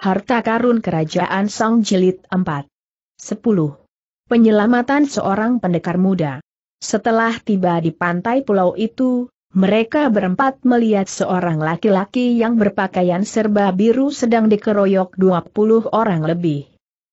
Harta Karun Kerajaan Song Jilid 4 10. Penyelamatan seorang pendekar muda Setelah tiba di pantai pulau itu, mereka berempat melihat seorang laki-laki yang berpakaian serba biru sedang dikeroyok 20 orang lebih.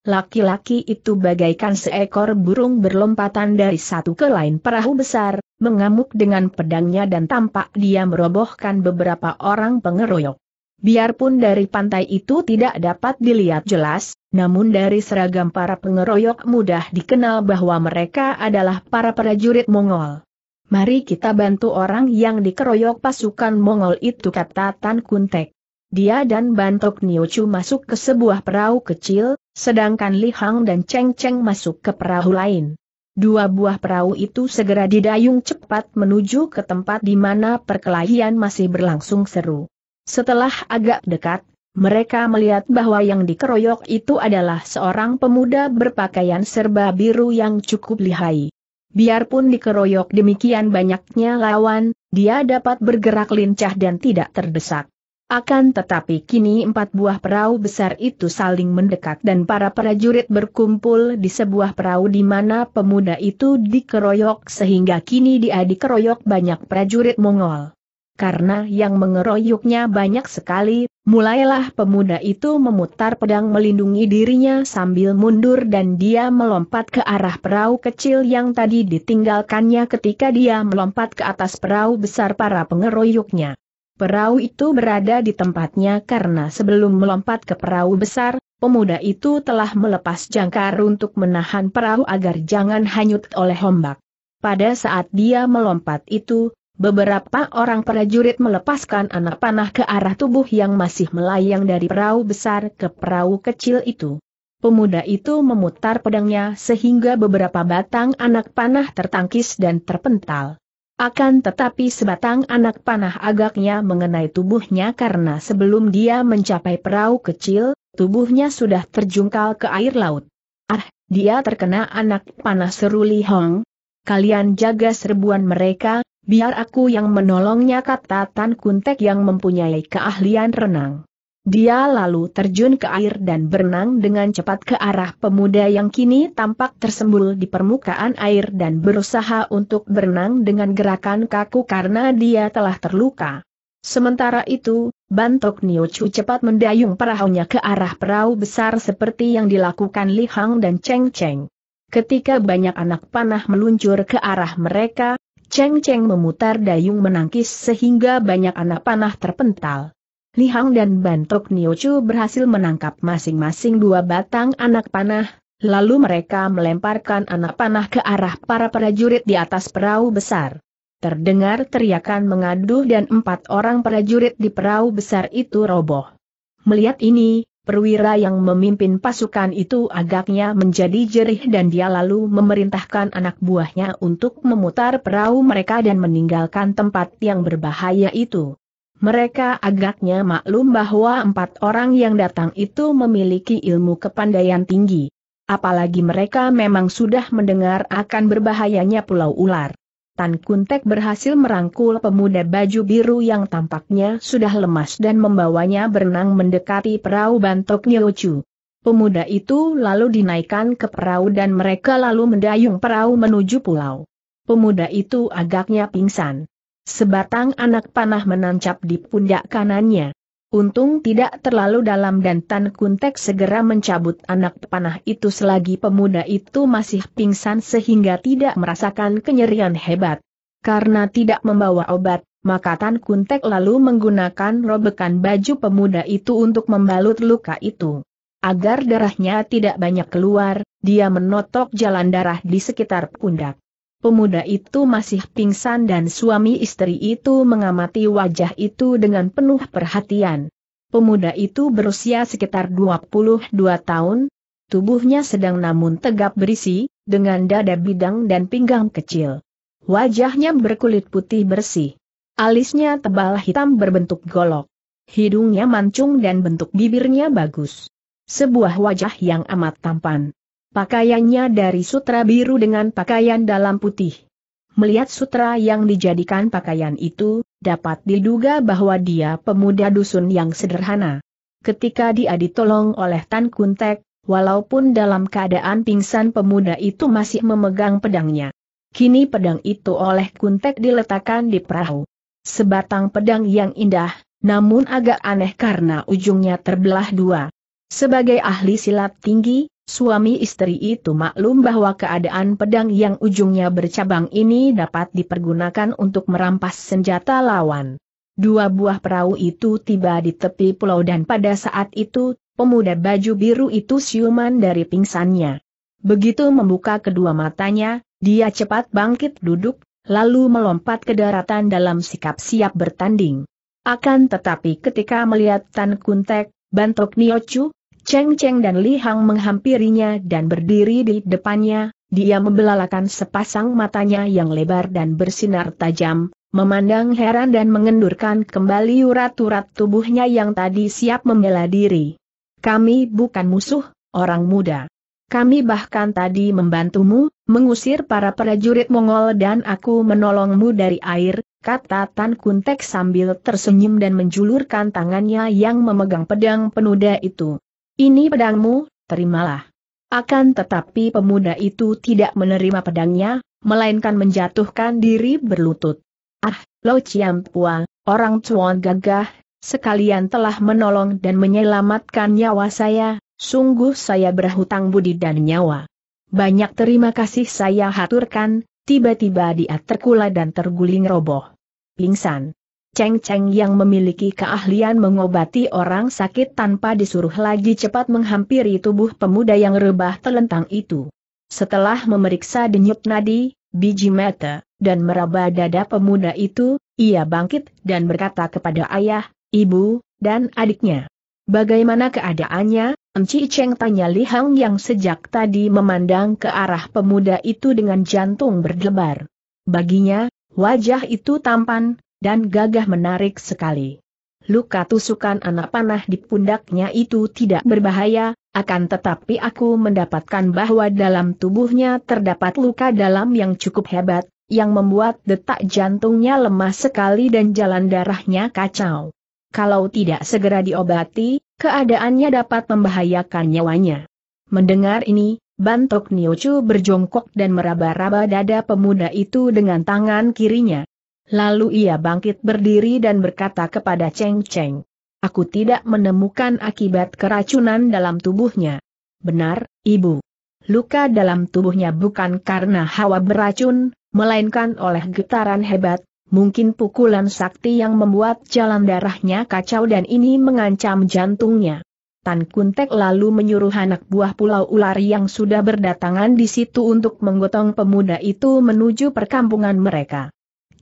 Laki-laki itu bagaikan seekor burung berlompatan dari satu ke lain perahu besar, mengamuk dengan pedangnya dan tampak dia merobohkan beberapa orang pengeroyok. Biarpun dari pantai itu tidak dapat dilihat jelas, namun dari seragam para pengeroyok mudah dikenal bahwa mereka adalah para prajurit Mongol. Mari kita bantu orang yang dikeroyok pasukan Mongol itu kata Tan Kuntek. Dia dan Bantok Niuchu masuk ke sebuah perahu kecil, sedangkan Li Hang dan Cheng Cheng masuk ke perahu lain. Dua buah perahu itu segera didayung cepat menuju ke tempat di mana perkelahian masih berlangsung seru. Setelah agak dekat, mereka melihat bahwa yang dikeroyok itu adalah seorang pemuda berpakaian serba biru yang cukup lihai. Biarpun dikeroyok demikian banyaknya lawan, dia dapat bergerak lincah dan tidak terdesak. Akan tetapi kini empat buah perahu besar itu saling mendekat dan para prajurit berkumpul di sebuah perahu di mana pemuda itu dikeroyok sehingga kini dia dikeroyok banyak prajurit Mongol karena yang mengeroyoknya banyak sekali, mulailah pemuda itu memutar pedang melindungi dirinya sambil mundur dan dia melompat ke arah perahu kecil yang tadi ditinggalkannya ketika dia melompat ke atas perahu besar para pengeroyoknya. Perahu itu berada di tempatnya karena sebelum melompat ke perahu besar, pemuda itu telah melepas jangkar untuk menahan perahu agar jangan hanyut oleh ombak. Pada saat dia melompat itu, Beberapa orang prajurit melepaskan anak panah ke arah tubuh yang masih melayang dari perahu besar ke perahu kecil itu. Pemuda itu memutar pedangnya sehingga beberapa batang anak panah tertangkis dan terpental. Akan tetapi sebatang anak panah agaknya mengenai tubuhnya karena sebelum dia mencapai perahu kecil, tubuhnya sudah terjungkal ke air laut. Ah, dia terkena anak panah seru Li Hong. Kalian jaga serbuan mereka, Biar aku yang menolongnya kata Tan Kuntek yang mempunyai keahlian renang. Dia lalu terjun ke air dan berenang dengan cepat ke arah pemuda yang kini tampak tersembul di permukaan air dan berusaha untuk berenang dengan gerakan kaku karena dia telah terluka. Sementara itu, Bantok Niochu cepat mendayung perahunya ke arah perahu besar seperti yang dilakukan Li Hang dan Cheng Cheng. Ketika banyak anak panah meluncur ke arah mereka, Cheng Cheng memutar dayung menangkis sehingga banyak anak panah terpental. Lihang dan Bantok Niochu berhasil menangkap masing-masing dua batang anak panah, lalu mereka melemparkan anak panah ke arah para prajurit di atas perahu besar. Terdengar teriakan mengaduh dan empat orang prajurit di perahu besar itu roboh. Melihat ini, Perwira yang memimpin pasukan itu agaknya menjadi jerih dan dia lalu memerintahkan anak buahnya untuk memutar perahu mereka dan meninggalkan tempat yang berbahaya itu. Mereka agaknya maklum bahwa empat orang yang datang itu memiliki ilmu kepandaian tinggi. Apalagi mereka memang sudah mendengar akan berbahayanya Pulau Ular. Tan Kuntek berhasil merangkul pemuda baju biru yang tampaknya sudah lemas dan membawanya berenang mendekati perahu bantok Nyocu. Pemuda itu lalu dinaikkan ke perahu dan mereka lalu mendayung perahu menuju pulau. Pemuda itu agaknya pingsan. Sebatang anak panah menancap di pundak kanannya. Untung tidak terlalu dalam dan Tan Kuntek segera mencabut anak panah itu selagi pemuda itu masih pingsan sehingga tidak merasakan kenyerian hebat. Karena tidak membawa obat, maka Tan Kuntek lalu menggunakan robekan baju pemuda itu untuk membalut luka itu. Agar darahnya tidak banyak keluar, dia menotok jalan darah di sekitar pundak. Pemuda itu masih pingsan dan suami istri itu mengamati wajah itu dengan penuh perhatian. Pemuda itu berusia sekitar 22 tahun, tubuhnya sedang namun tegap berisi, dengan dada bidang dan pinggang kecil. Wajahnya berkulit putih bersih. Alisnya tebal hitam berbentuk golok. Hidungnya mancung dan bentuk bibirnya bagus. Sebuah wajah yang amat tampan. Pakaiannya dari sutra biru dengan pakaian dalam putih. Melihat sutra yang dijadikan pakaian itu, dapat diduga bahwa dia pemuda dusun yang sederhana. Ketika dia ditolong oleh Tan Kuntek, walaupun dalam keadaan pingsan pemuda itu masih memegang pedangnya. Kini pedang itu oleh Kuntek diletakkan di perahu. Sebatang pedang yang indah, namun agak aneh karena ujungnya terbelah dua. Sebagai ahli silat tinggi, Suami istri itu maklum bahwa keadaan pedang yang ujungnya bercabang ini dapat dipergunakan untuk merampas senjata lawan. Dua buah perahu itu tiba di tepi pulau dan pada saat itu, pemuda baju biru itu siuman dari pingsannya. Begitu membuka kedua matanya, dia cepat bangkit duduk, lalu melompat ke daratan dalam sikap siap bertanding. Akan tetapi ketika melihat Tan Kuntek, Bantok Niochu, Cheng Cheng dan Li Hang menghampirinya dan berdiri di depannya, dia membelalakan sepasang matanya yang lebar dan bersinar tajam, memandang heran dan mengendurkan kembali urat-urat tubuhnya yang tadi siap membela diri. Kami bukan musuh, orang muda. Kami bahkan tadi membantumu, mengusir para prajurit Mongol dan aku menolongmu dari air, kata Tan Kuntek sambil tersenyum dan menjulurkan tangannya yang memegang pedang penuda itu. Ini pedangmu, terimalah. Akan tetapi pemuda itu tidak menerima pedangnya, melainkan menjatuhkan diri berlutut. Ah, Lo Pua, orang cuan gagah, sekalian telah menolong dan menyelamatkan nyawa saya, sungguh saya berhutang budi dan nyawa. Banyak terima kasih saya haturkan, tiba-tiba dia terkula dan terguling roboh. Pingsan. Cheng Cheng yang memiliki keahlian mengobati orang sakit tanpa disuruh lagi cepat menghampiri tubuh pemuda yang rebah telentang itu. Setelah memeriksa denyut nadi, biji mata, dan meraba dada pemuda itu, ia bangkit dan berkata kepada ayah, ibu, dan adiknya. Bagaimana keadaannya? Enci Cheng tanya Li Hang yang sejak tadi memandang ke arah pemuda itu dengan jantung berdebar. Baginya, wajah itu tampan, dan gagah menarik sekali. Luka tusukan anak panah di pundaknya itu tidak berbahaya, akan tetapi aku mendapatkan bahwa dalam tubuhnya terdapat luka dalam yang cukup hebat, yang membuat detak jantungnya lemah sekali dan jalan darahnya kacau. Kalau tidak segera diobati, keadaannya dapat membahayakan nyawanya. Mendengar ini, Bantok Niochu berjongkok dan meraba-raba dada pemuda itu dengan tangan kirinya. Lalu ia bangkit berdiri dan berkata kepada Cheng Cheng. Aku tidak menemukan akibat keracunan dalam tubuhnya. Benar, Ibu. Luka dalam tubuhnya bukan karena hawa beracun, melainkan oleh getaran hebat, mungkin pukulan sakti yang membuat jalan darahnya kacau dan ini mengancam jantungnya. Tan Kuntek lalu menyuruh anak buah pulau ular yang sudah berdatangan di situ untuk menggotong pemuda itu menuju perkampungan mereka.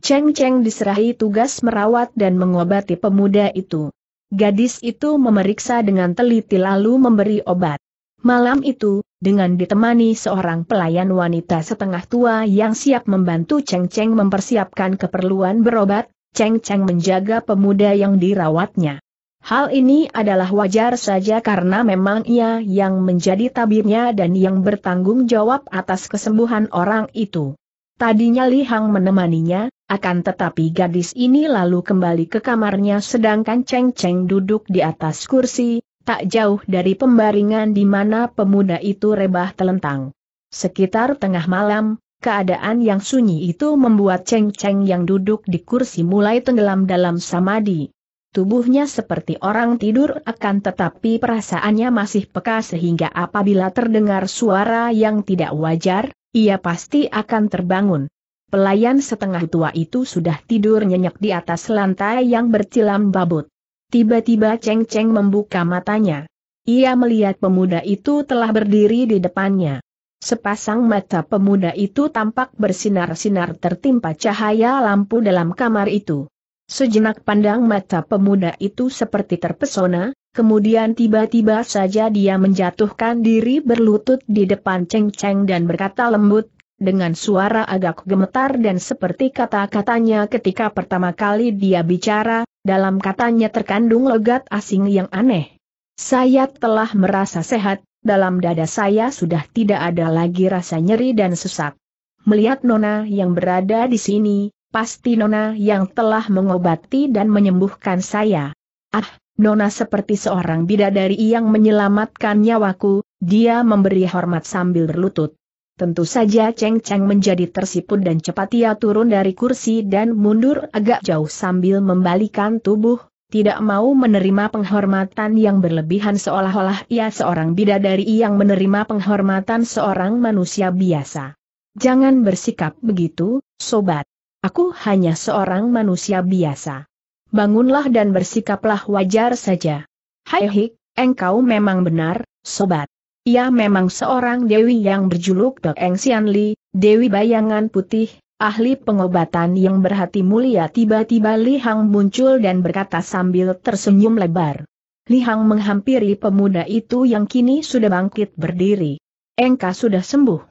Cheng Cheng diserahi tugas merawat dan mengobati pemuda itu. Gadis itu memeriksa dengan teliti lalu memberi obat. Malam itu, dengan ditemani seorang pelayan wanita setengah tua yang siap membantu Cheng Cheng mempersiapkan keperluan berobat, Cheng Cheng menjaga pemuda yang dirawatnya. Hal ini adalah wajar saja karena memang ia yang menjadi tabibnya dan yang bertanggung jawab atas kesembuhan orang itu. Tadinya Li Hang menemaninya, akan tetapi gadis ini lalu kembali ke kamarnya sedangkan Cheng Cheng duduk di atas kursi, tak jauh dari pembaringan di mana pemuda itu rebah telentang. Sekitar tengah malam, keadaan yang sunyi itu membuat Cheng Cheng yang duduk di kursi mulai tenggelam dalam samadhi. Tubuhnya seperti orang tidur akan tetapi perasaannya masih peka sehingga apabila terdengar suara yang tidak wajar, ia pasti akan terbangun. Pelayan setengah tua itu sudah tidur nyenyak di atas lantai yang bercilam babut. Tiba-tiba Ceng Ceng membuka matanya. Ia melihat pemuda itu telah berdiri di depannya. Sepasang mata pemuda itu tampak bersinar-sinar tertimpa cahaya lampu dalam kamar itu. Sejenak pandang mata pemuda itu seperti terpesona, Kemudian tiba-tiba saja dia menjatuhkan diri berlutut di depan Cheng Cheng dan berkata lembut, dengan suara agak gemetar dan seperti kata-katanya ketika pertama kali dia bicara, dalam katanya terkandung logat asing yang aneh. Saya telah merasa sehat, dalam dada saya sudah tidak ada lagi rasa nyeri dan sesak. Melihat Nona yang berada di sini, pasti Nona yang telah mengobati dan menyembuhkan saya. Ah, Nona seperti seorang bidadari yang menyelamatkan nyawaku, dia memberi hormat sambil berlutut. Tentu saja Cheng Cheng menjadi tersipu dan cepat ia turun dari kursi dan mundur agak jauh sambil membalikan tubuh, tidak mau menerima penghormatan yang berlebihan seolah-olah ia seorang bidadari yang menerima penghormatan seorang manusia biasa. Jangan bersikap begitu, sobat. Aku hanya seorang manusia biasa bangunlah dan bersikaplah wajar saja. Hai Hik, engkau memang benar, sobat. Ia memang seorang dewi yang berjuluk Dok Eng Sian dewi bayangan putih, ahli pengobatan yang berhati mulia tiba-tiba Li Hang muncul dan berkata sambil tersenyum lebar. Li Hang menghampiri pemuda itu yang kini sudah bangkit berdiri. Engkau sudah sembuh.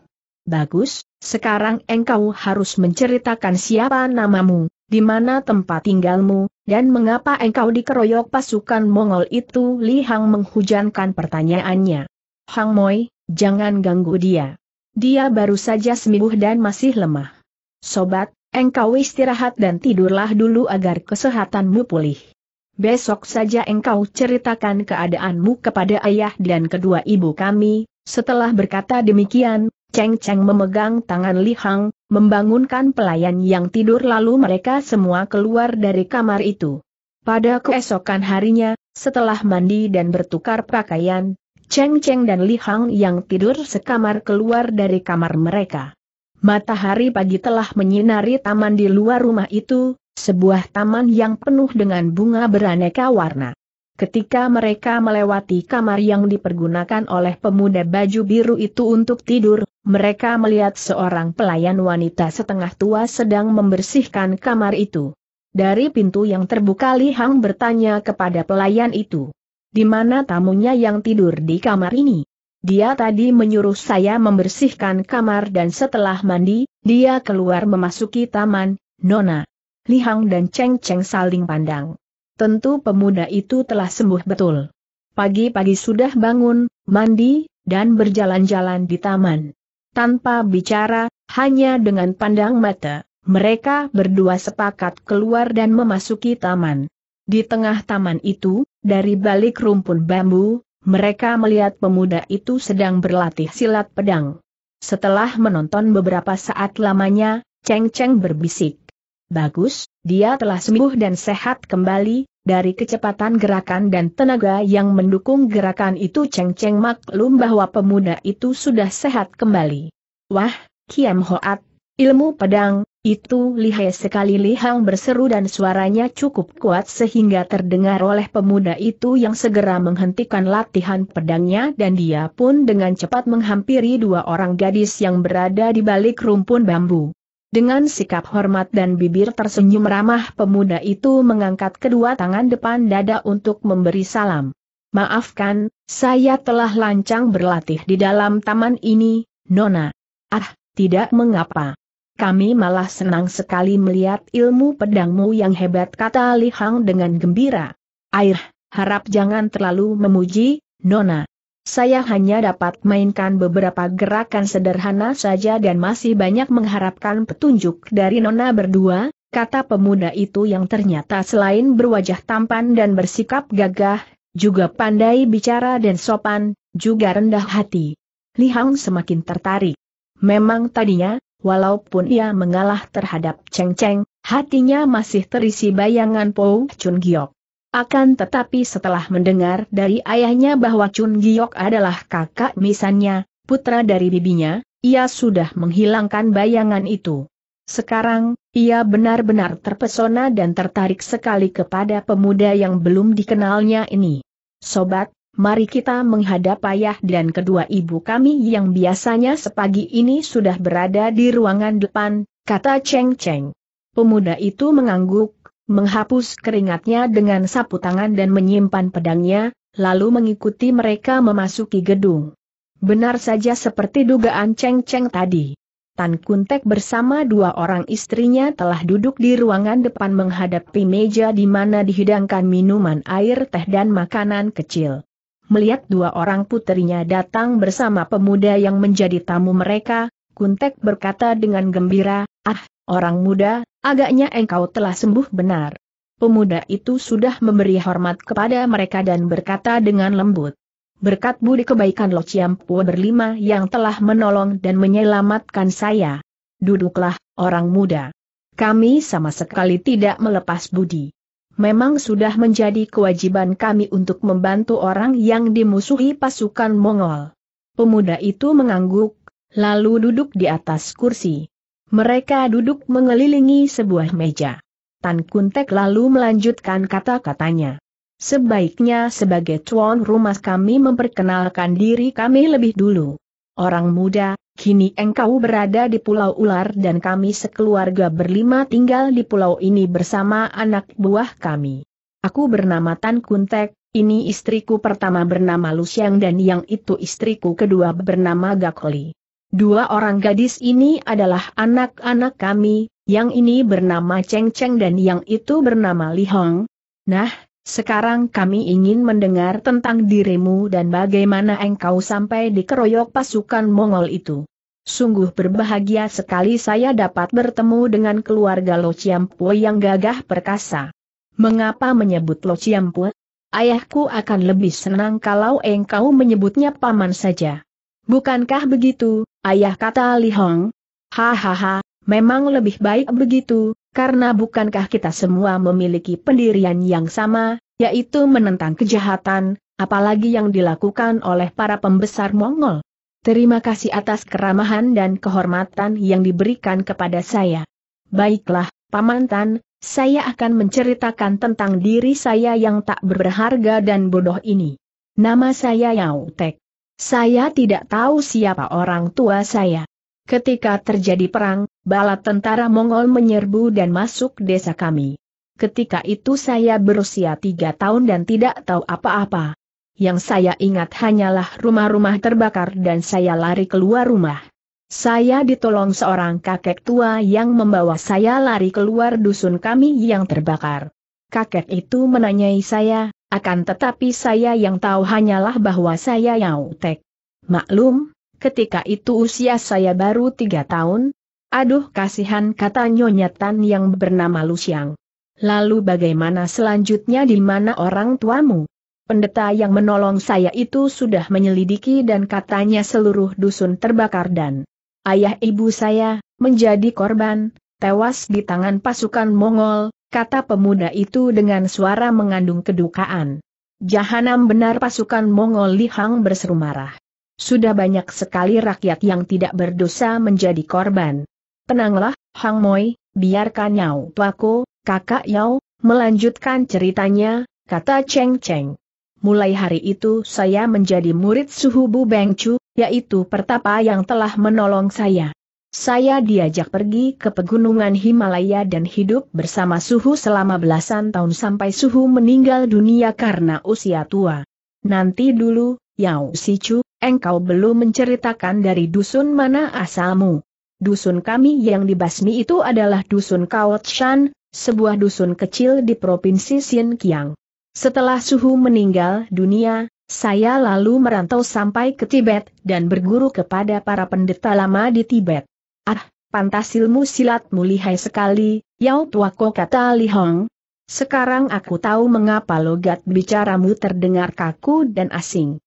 Bagus, sekarang engkau harus menceritakan siapa namamu, di mana tempat tinggalmu, dan mengapa engkau dikeroyok pasukan Mongol itu? Li Hang menghujankan pertanyaannya. Hang Moi, jangan ganggu dia. Dia baru saja sembuh dan masih lemah. Sobat, engkau istirahat dan tidurlah dulu agar kesehatanmu pulih. Besok saja engkau ceritakan keadaanmu kepada ayah dan kedua ibu kami, setelah berkata demikian, Cheng Cheng memegang tangan Li Hang, membangunkan pelayan yang tidur lalu mereka semua keluar dari kamar itu. Pada keesokan harinya, setelah mandi dan bertukar pakaian, Cheng Cheng dan Li Hang yang tidur sekamar keluar dari kamar mereka. Matahari pagi telah menyinari taman di luar rumah itu, sebuah taman yang penuh dengan bunga beraneka warna. Ketika mereka melewati kamar yang dipergunakan oleh pemuda baju biru itu untuk tidur, mereka melihat seorang pelayan wanita setengah tua sedang membersihkan kamar itu. Dari pintu yang terbuka Li Hang bertanya kepada pelayan itu. Di mana tamunya yang tidur di kamar ini? Dia tadi menyuruh saya membersihkan kamar dan setelah mandi, dia keluar memasuki taman, Nona. Li Hang dan Cheng Cheng saling pandang. Tentu pemuda itu telah sembuh betul. Pagi-pagi sudah bangun, mandi, dan berjalan-jalan di taman. Tanpa bicara, hanya dengan pandang mata, mereka berdua sepakat keluar dan memasuki taman. Di tengah taman itu, dari balik rumpun bambu, mereka melihat pemuda itu sedang berlatih silat pedang. Setelah menonton beberapa saat lamanya, Cheng Cheng berbisik. Bagus, dia telah sembuh dan sehat kembali, dari kecepatan gerakan dan tenaga yang mendukung gerakan itu Cheng Cheng maklum bahwa pemuda itu sudah sehat kembali. Wah, Kiam Hoat, ilmu pedang, itu lihai sekali Lihang berseru dan suaranya cukup kuat sehingga terdengar oleh pemuda itu yang segera menghentikan latihan pedangnya dan dia pun dengan cepat menghampiri dua orang gadis yang berada di balik rumpun bambu. Dengan sikap hormat dan bibir tersenyum ramah pemuda itu mengangkat kedua tangan depan dada untuk memberi salam. Maafkan, saya telah lancang berlatih di dalam taman ini, Nona. Ah, tidak mengapa. Kami malah senang sekali melihat ilmu pedangmu yang hebat kata Li Hang dengan gembira. Air, harap jangan terlalu memuji, Nona. Saya hanya dapat mainkan beberapa gerakan sederhana saja dan masih banyak mengharapkan petunjuk dari nona berdua, kata pemuda itu yang ternyata selain berwajah tampan dan bersikap gagah, juga pandai bicara dan sopan, juga rendah hati. Li Hang semakin tertarik. Memang tadinya, walaupun ia mengalah terhadap Cheng Cheng, hatinya masih terisi bayangan Pou Chun Giok. Akan tetapi setelah mendengar dari ayahnya bahwa Chun Giok adalah kakak misannya, putra dari bibinya, ia sudah menghilangkan bayangan itu. Sekarang, ia benar-benar terpesona dan tertarik sekali kepada pemuda yang belum dikenalnya ini. Sobat, mari kita menghadap ayah dan kedua ibu kami yang biasanya sepagi ini sudah berada di ruangan depan, kata Cheng Cheng. Pemuda itu mengangguk, menghapus keringatnya dengan sapu tangan dan menyimpan pedangnya, lalu mengikuti mereka memasuki gedung. Benar saja seperti dugaan Cheng Cheng tadi. Tan Kuntek bersama dua orang istrinya telah duduk di ruangan depan menghadapi meja di mana dihidangkan minuman air teh dan makanan kecil. Melihat dua orang putrinya datang bersama pemuda yang menjadi tamu mereka, Kuntek berkata dengan gembira, "Ah, orang muda, Agaknya engkau telah sembuh benar. Pemuda itu sudah memberi hormat kepada mereka dan berkata dengan lembut. Berkat budi kebaikan Lo Ciampu berlima yang telah menolong dan menyelamatkan saya. Duduklah, orang muda. Kami sama sekali tidak melepas budi. Memang sudah menjadi kewajiban kami untuk membantu orang yang dimusuhi pasukan Mongol. Pemuda itu mengangguk, lalu duduk di atas kursi. Mereka duduk mengelilingi sebuah meja. Tan Kuntek lalu melanjutkan kata-katanya. Sebaiknya sebagai tuan rumah kami memperkenalkan diri kami lebih dulu. Orang muda, kini engkau berada di Pulau Ular dan kami sekeluarga berlima tinggal di pulau ini bersama anak buah kami. Aku bernama Tan Kuntek, ini istriku pertama bernama Lusiang dan yang itu istriku kedua bernama Gakoli. Dua orang gadis ini adalah anak-anak kami, yang ini bernama Cheng Cheng dan yang itu bernama Li Hong. Nah, sekarang kami ingin mendengar tentang dirimu dan bagaimana engkau sampai dikeroyok pasukan Mongol itu. Sungguh berbahagia sekali saya dapat bertemu dengan keluarga Lo Po yang gagah perkasa. Mengapa menyebut Lo Po? Ayahku akan lebih senang kalau engkau menyebutnya paman saja. Bukankah begitu, ayah kata Li Hong? Hahaha, memang lebih baik begitu, karena bukankah kita semua memiliki pendirian yang sama, yaitu menentang kejahatan, apalagi yang dilakukan oleh para pembesar Mongol. Terima kasih atas keramahan dan kehormatan yang diberikan kepada saya. Baiklah, Pamantan, saya akan menceritakan tentang diri saya yang tak berharga dan bodoh ini. Nama saya Yao Tek. Saya tidak tahu siapa orang tua saya. Ketika terjadi perang, bala tentara Mongol menyerbu dan masuk desa kami. Ketika itu saya berusia tiga tahun dan tidak tahu apa-apa. Yang saya ingat hanyalah rumah-rumah terbakar dan saya lari keluar rumah. Saya ditolong seorang kakek tua yang membawa saya lari keluar dusun kami yang terbakar. Kakek itu menanyai saya, akan tetapi saya yang tahu hanyalah bahwa saya Tek. Maklum, ketika itu usia saya baru tiga tahun. Aduh kasihan kata Nyonya Tan yang bernama Lusiang. Lalu bagaimana selanjutnya di mana orang tuamu? Pendeta yang menolong saya itu sudah menyelidiki dan katanya seluruh dusun terbakar dan ayah ibu saya menjadi korban, tewas di tangan pasukan Mongol, kata pemuda itu dengan suara mengandung kedukaan. Jahanam benar pasukan Mongol Lihang berseru marah. Sudah banyak sekali rakyat yang tidak berdosa menjadi korban. Tenanglah, Hang Moi, biarkan Yao Tuako, kakak Yao, melanjutkan ceritanya, kata Cheng Cheng. Mulai hari itu saya menjadi murid suhu Bu Bengcu, yaitu pertapa yang telah menolong saya. Saya diajak pergi ke pegunungan Himalaya dan hidup bersama suhu selama belasan tahun sampai suhu meninggal dunia karena usia tua. Nanti dulu, Yao Sichu, engkau belum menceritakan dari dusun mana asalmu. Dusun kami yang dibasmi itu adalah dusun Kaotshan, sebuah dusun kecil di provinsi Xinjiang. Setelah suhu meninggal dunia, saya lalu merantau sampai ke Tibet dan berguru kepada para pendeta lama di Tibet. Ah, pantas ilmu silatmu lihai sekali, Yao Tuako kata Li Hong. Sekarang aku tahu mengapa logat bicaramu terdengar kaku dan asing.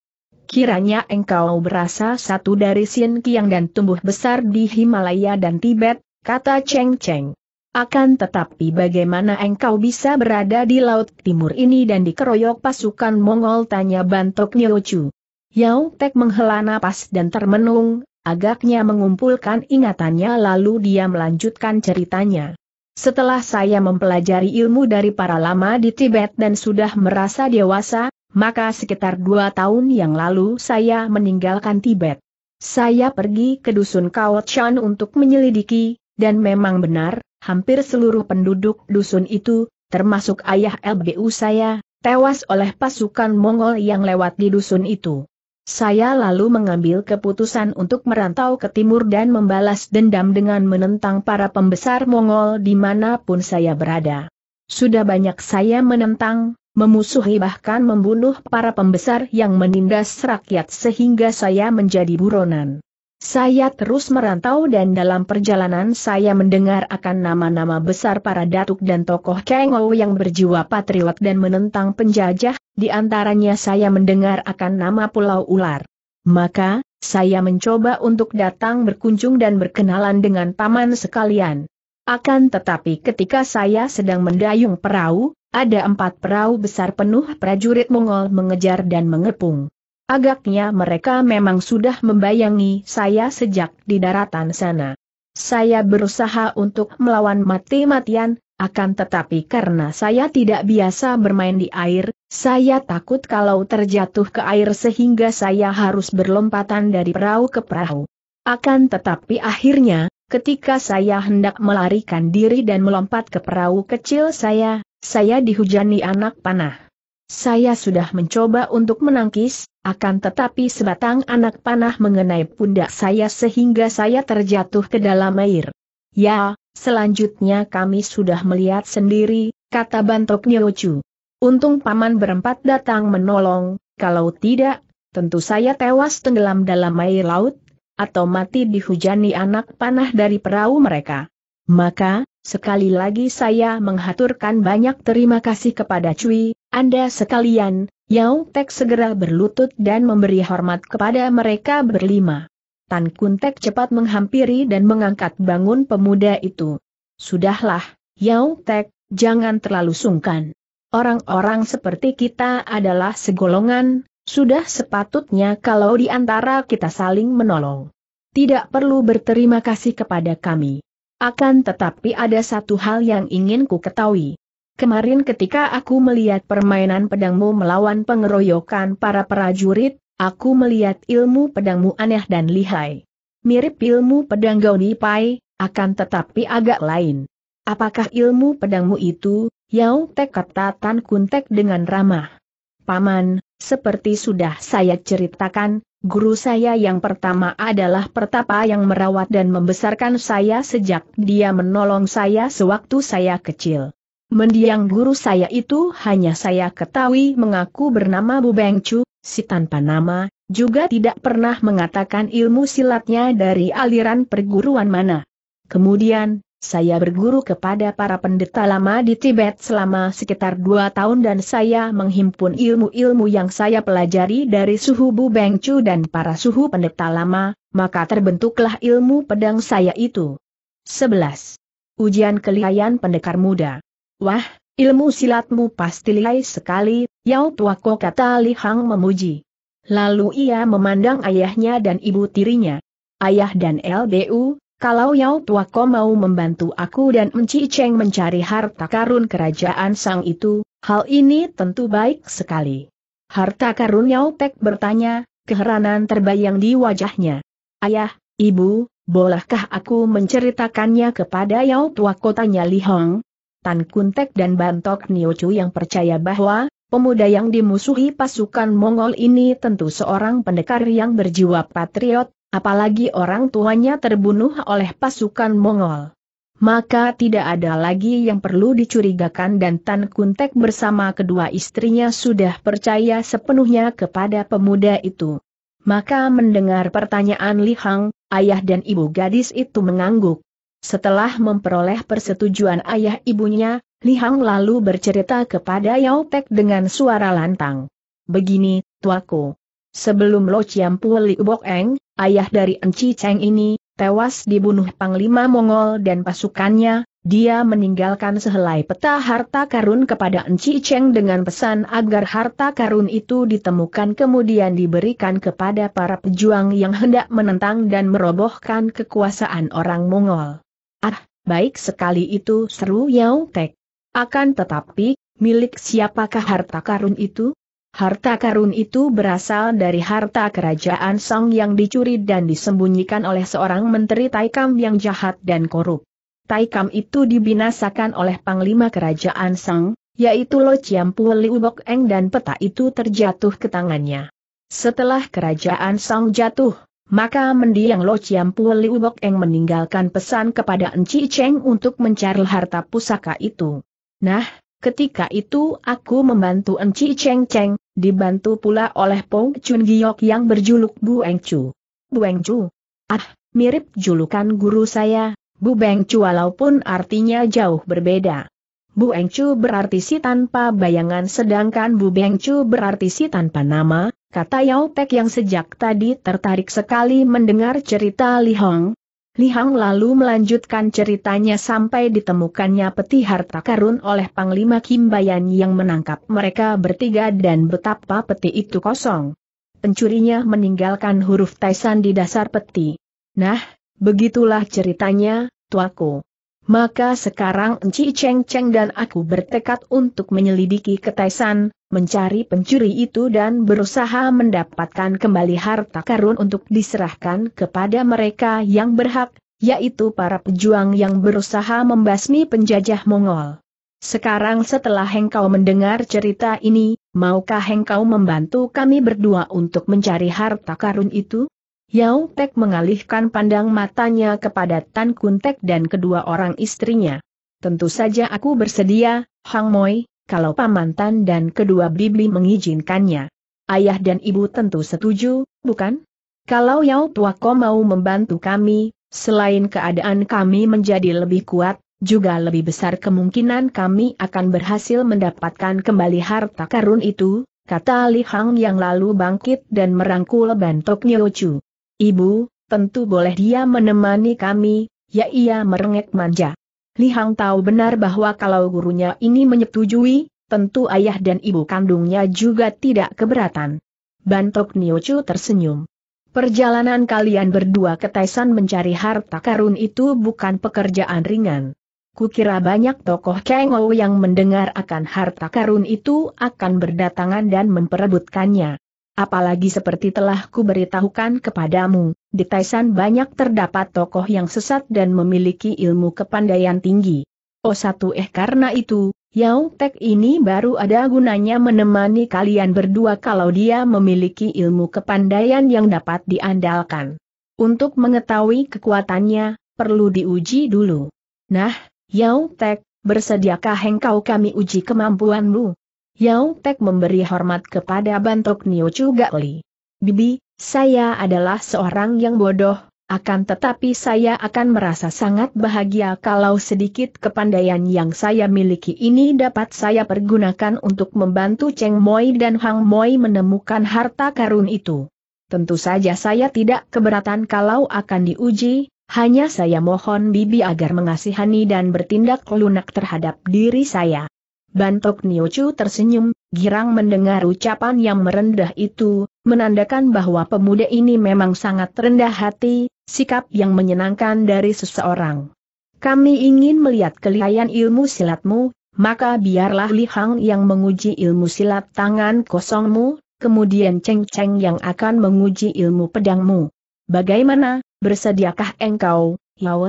Kiranya engkau berasa satu dari Sien Kiang dan tumbuh besar di Himalaya dan Tibet, kata Cheng Cheng. Akan tetapi bagaimana engkau bisa berada di Laut Timur ini dan dikeroyok pasukan Mongol tanya Bantok Nyochu. Yao Tek menghela napas dan termenung, Agaknya mengumpulkan ingatannya lalu dia melanjutkan ceritanya. Setelah saya mempelajari ilmu dari para lama di Tibet dan sudah merasa dewasa, maka sekitar dua tahun yang lalu saya meninggalkan Tibet. Saya pergi ke dusun Kaochan untuk menyelidiki, dan memang benar, hampir seluruh penduduk dusun itu, termasuk ayah LBU saya, tewas oleh pasukan Mongol yang lewat di dusun itu. Saya lalu mengambil keputusan untuk merantau ke timur dan membalas dendam dengan menentang para pembesar Mongol di dimanapun saya berada. Sudah banyak saya menentang, memusuhi bahkan membunuh para pembesar yang menindas rakyat sehingga saya menjadi buronan. Saya terus merantau dan dalam perjalanan saya mendengar akan nama-nama besar para datuk dan tokoh Kengou yang berjiwa patriot dan menentang penjajah, di antaranya saya mendengar akan nama Pulau Ular. Maka, saya mencoba untuk datang berkunjung dan berkenalan dengan paman sekalian. Akan tetapi ketika saya sedang mendayung perahu, ada empat perahu besar penuh prajurit Mongol mengejar dan mengepung. Agaknya mereka memang sudah membayangi saya sejak di daratan sana. Saya berusaha untuk melawan mati-matian, akan tetapi karena saya tidak biasa bermain di air, saya takut kalau terjatuh ke air sehingga saya harus berlompatan dari perahu ke perahu. Akan tetapi akhirnya, ketika saya hendak melarikan diri dan melompat ke perahu kecil saya, saya dihujani anak panah. Saya sudah mencoba untuk menangkis, akan tetapi sebatang anak panah mengenai pundak saya sehingga saya terjatuh ke dalam air. Ya, selanjutnya kami sudah melihat sendiri, kata Bantok Nyocu. Untung paman berempat datang menolong, kalau tidak, tentu saya tewas tenggelam dalam air laut, atau mati dihujani anak panah dari perahu mereka. Maka, sekali lagi saya menghaturkan banyak terima kasih kepada Cui, Anda sekalian, Yao Tek segera berlutut dan memberi hormat kepada mereka berlima. Tan Kun Tek cepat menghampiri dan mengangkat bangun pemuda itu. Sudahlah, Yao Tek, jangan terlalu sungkan. Orang-orang seperti kita adalah segolongan, sudah sepatutnya kalau di antara kita saling menolong. Tidak perlu berterima kasih kepada kami. Akan tetapi ada satu hal yang ingin ku ketahui. Kemarin ketika aku melihat permainan pedangmu melawan pengeroyokan para prajurit, aku melihat ilmu pedangmu aneh dan lihai. Mirip ilmu pedang Gauni Pai, akan tetapi agak lain. Apakah ilmu pedangmu itu, Yau Tek kata Tan Kuntek dengan ramah. Paman, seperti sudah saya ceritakan, guru saya yang pertama adalah pertapa yang merawat dan membesarkan saya sejak dia menolong saya sewaktu saya kecil. Mendiang guru saya itu hanya saya ketahui mengaku bernama Bu Beng Chu, si tanpa nama, juga tidak pernah mengatakan ilmu silatnya dari aliran perguruan mana. Kemudian, saya berguru kepada para pendeta lama di Tibet selama sekitar dua tahun dan saya menghimpun ilmu-ilmu yang saya pelajari dari suhu Bu Beng dan para suhu pendeta lama, maka terbentuklah ilmu pedang saya itu. 11. Ujian Kelihayan Pendekar Muda Wah, ilmu silatmu pasti lihai sekali, Yau Tuako kata Li Hang memuji. Lalu ia memandang ayahnya dan ibu tirinya. Ayah dan LBU, kalau Yau Tuako mau membantu aku dan Enci Cheng mencari harta karun kerajaan sang itu, hal ini tentu baik sekali. Harta karun Yao tek bertanya, keheranan terbayang di wajahnya. Ayah, ibu, bolehkah aku menceritakannya kepada Yau Tuako tanya Li Hong? Tan Kuntek dan Bantok Niochu yang percaya bahwa Pemuda yang dimusuhi pasukan Mongol ini tentu seorang pendekar yang berjiwa patriot, apalagi orang tuanya terbunuh oleh pasukan Mongol. Maka tidak ada lagi yang perlu dicurigakan dan Tan Kuntek bersama kedua istrinya sudah percaya sepenuhnya kepada pemuda itu. Maka mendengar pertanyaan Li Hang, ayah dan ibu gadis itu mengangguk. Setelah memperoleh persetujuan ayah ibunya, Li Hang lalu bercerita kepada Yao Pek dengan suara lantang. Begini, tuaku. Sebelum Lo Chiam Pu Li Bok Eng, ayah dari Enci Cheng ini, tewas dibunuh Panglima Mongol dan pasukannya, dia meninggalkan sehelai peta harta karun kepada Enci Cheng dengan pesan agar harta karun itu ditemukan kemudian diberikan kepada para pejuang yang hendak menentang dan merobohkan kekuasaan orang Mongol. Ah, baik sekali itu seru Yao Tek. Akan tetapi, milik siapakah harta karun itu? Harta karun itu berasal dari harta kerajaan Song yang dicuri dan disembunyikan oleh seorang menteri Taikam yang jahat dan korup. Taikam itu dibinasakan oleh panglima kerajaan Song, yaitu Lo Chiampu Liu Eng dan peta itu terjatuh ke tangannya. Setelah kerajaan Song jatuh, maka mendiang Lo Chiam Pu Liu Eng meninggalkan pesan kepada Enci Cheng untuk mencari harta pusaka itu. Nah, ketika itu aku membantu Enci Cheng Cheng, dibantu pula oleh Pong Chun Giok yang berjuluk Bu Eng Chu. Bu Eng Chu? Ah, mirip julukan guru saya, Bu Beng Chu walaupun artinya jauh berbeda. Bu Eng Chu berarti si tanpa bayangan sedangkan Bu Beng Chu berarti si tanpa nama, kata Yao Pek yang sejak tadi tertarik sekali mendengar cerita Li Hong. Li Hong lalu melanjutkan ceritanya sampai ditemukannya peti harta karun oleh Panglima Kim Bayan yang menangkap mereka bertiga dan betapa peti itu kosong. Pencurinya meninggalkan huruf Taisan di dasar peti. Nah, begitulah ceritanya, tuaku. Maka sekarang Enci Cheng Cheng dan aku bertekad untuk menyelidiki ketaisan, mencari pencuri itu dan berusaha mendapatkan kembali harta karun untuk diserahkan kepada mereka yang berhak, yaitu para pejuang yang berusaha membasmi penjajah Mongol. Sekarang setelah engkau mendengar cerita ini, maukah engkau membantu kami berdua untuk mencari harta karun itu? Yao Tek mengalihkan pandang matanya kepada Tan Kuntek dan kedua orang istrinya. Tentu saja aku bersedia, Hang Moi, kalau Paman Tan dan kedua bibi mengizinkannya. Ayah dan ibu tentu setuju, bukan? Kalau Yao Tuako mau membantu kami, selain keadaan kami menjadi lebih kuat, juga lebih besar kemungkinan kami akan berhasil mendapatkan kembali harta karun itu, kata Li Hang yang lalu bangkit dan merangkul bantok Chu. Ibu, tentu boleh dia menemani kami, ya ia merengek manja. Li Hang tahu benar bahwa kalau gurunya ini menyetujui, tentu ayah dan ibu kandungnya juga tidak keberatan. Bantok Niochu tersenyum. Perjalanan kalian berdua ke Taisan mencari harta karun itu bukan pekerjaan ringan. Kukira banyak tokoh Kengou yang mendengar akan harta karun itu akan berdatangan dan memperebutkannya apalagi seperti telah kuberitahukan kepadamu, di Taisan banyak terdapat tokoh yang sesat dan memiliki ilmu kepandaian tinggi. Oh satu eh karena itu, Yao Tek ini baru ada gunanya menemani kalian berdua kalau dia memiliki ilmu kepandaian yang dapat diandalkan. Untuk mengetahui kekuatannya, perlu diuji dulu. Nah, Yao Tek, bersediakah engkau kami uji kemampuanmu? Yao Tek memberi hormat kepada Bantok Nio Chuga Li. Bibi, saya adalah seorang yang bodoh, akan tetapi saya akan merasa sangat bahagia kalau sedikit kepandaian yang saya miliki ini dapat saya pergunakan untuk membantu Cheng Moi dan Hang Moi menemukan harta karun itu. Tentu saja saya tidak keberatan kalau akan diuji, hanya saya mohon Bibi agar mengasihani dan bertindak lunak terhadap diri saya. Bantok Chu tersenyum, girang mendengar ucapan yang merendah itu, menandakan bahwa pemuda ini memang sangat rendah hati, sikap yang menyenangkan dari seseorang. Kami ingin melihat kelihayan ilmu silatmu, maka biarlah Li Hang yang menguji ilmu silat tangan kosongmu, kemudian Cheng Cheng yang akan menguji ilmu pedangmu. Bagaimana, bersediakah engkau, Yao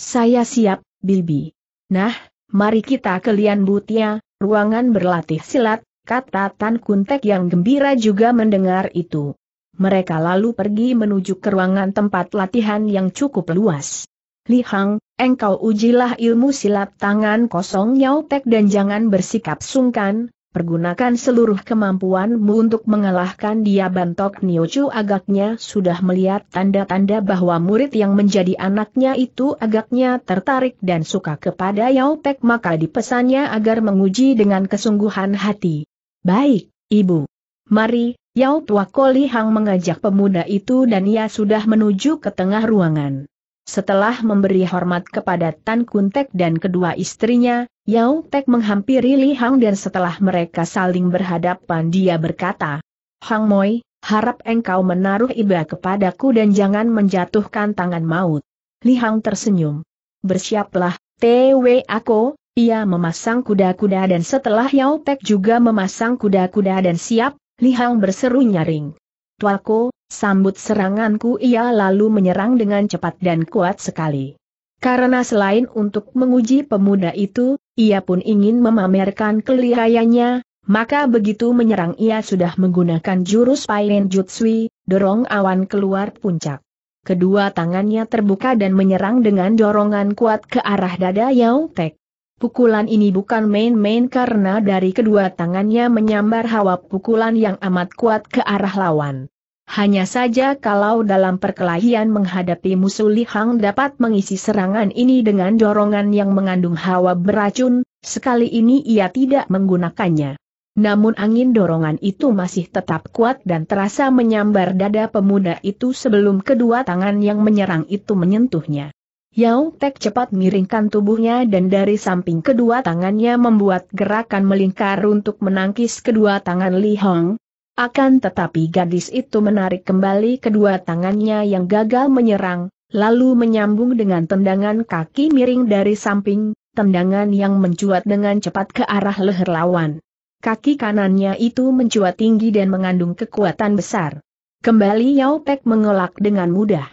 Saya siap, Bibi. Nah, Mari kita ke Lian Butia, ruangan berlatih silat, kata Tan Kuntek yang gembira juga mendengar itu. Mereka lalu pergi menuju ke ruangan tempat latihan yang cukup luas. Li Hang, engkau ujilah ilmu silat tangan kosong Yao dan jangan bersikap sungkan, pergunakan seluruh kemampuanmu untuk mengalahkan dia bantok Niochu agaknya sudah melihat tanda-tanda bahwa murid yang menjadi anaknya itu agaknya tertarik dan suka kepada Yao Pek maka dipesannya agar menguji dengan kesungguhan hati. Baik, Ibu. Mari, Yao Tua Koli Hang mengajak pemuda itu dan ia sudah menuju ke tengah ruangan. Setelah memberi hormat kepada Tan Kuntek dan kedua istrinya, Yao Tek menghampiri Li Hang dan setelah mereka saling berhadapan dia berkata, Hang Moi, harap engkau menaruh iba kepadaku dan jangan menjatuhkan tangan maut. Li Hang tersenyum. Bersiaplah, TW aku, ia memasang kuda-kuda dan setelah Yao Tek juga memasang kuda-kuda dan siap, Li Hang berseru nyaring. Tuaku, Sambut seranganku ia lalu menyerang dengan cepat dan kuat sekali. Karena selain untuk menguji pemuda itu, ia pun ingin memamerkan kelihayanya, maka begitu menyerang ia sudah menggunakan jurus Paien Jutsui, dorong awan keluar puncak. Kedua tangannya terbuka dan menyerang dengan dorongan kuat ke arah dada Yao Tek. Pukulan ini bukan main-main karena dari kedua tangannya menyambar hawa pukulan yang amat kuat ke arah lawan. Hanya saja kalau dalam perkelahian menghadapi musuh Li Hang dapat mengisi serangan ini dengan dorongan yang mengandung hawa beracun, sekali ini ia tidak menggunakannya. Namun angin dorongan itu masih tetap kuat dan terasa menyambar dada pemuda itu sebelum kedua tangan yang menyerang itu menyentuhnya. Yao Tek cepat miringkan tubuhnya dan dari samping kedua tangannya membuat gerakan melingkar untuk menangkis kedua tangan Li Hong, akan tetapi gadis itu menarik kembali kedua tangannya yang gagal menyerang, lalu menyambung dengan tendangan kaki miring dari samping, tendangan yang mencuat dengan cepat ke arah leher lawan. Kaki kanannya itu mencuat tinggi dan mengandung kekuatan besar. Kembali Yao Pek mengelak dengan mudah.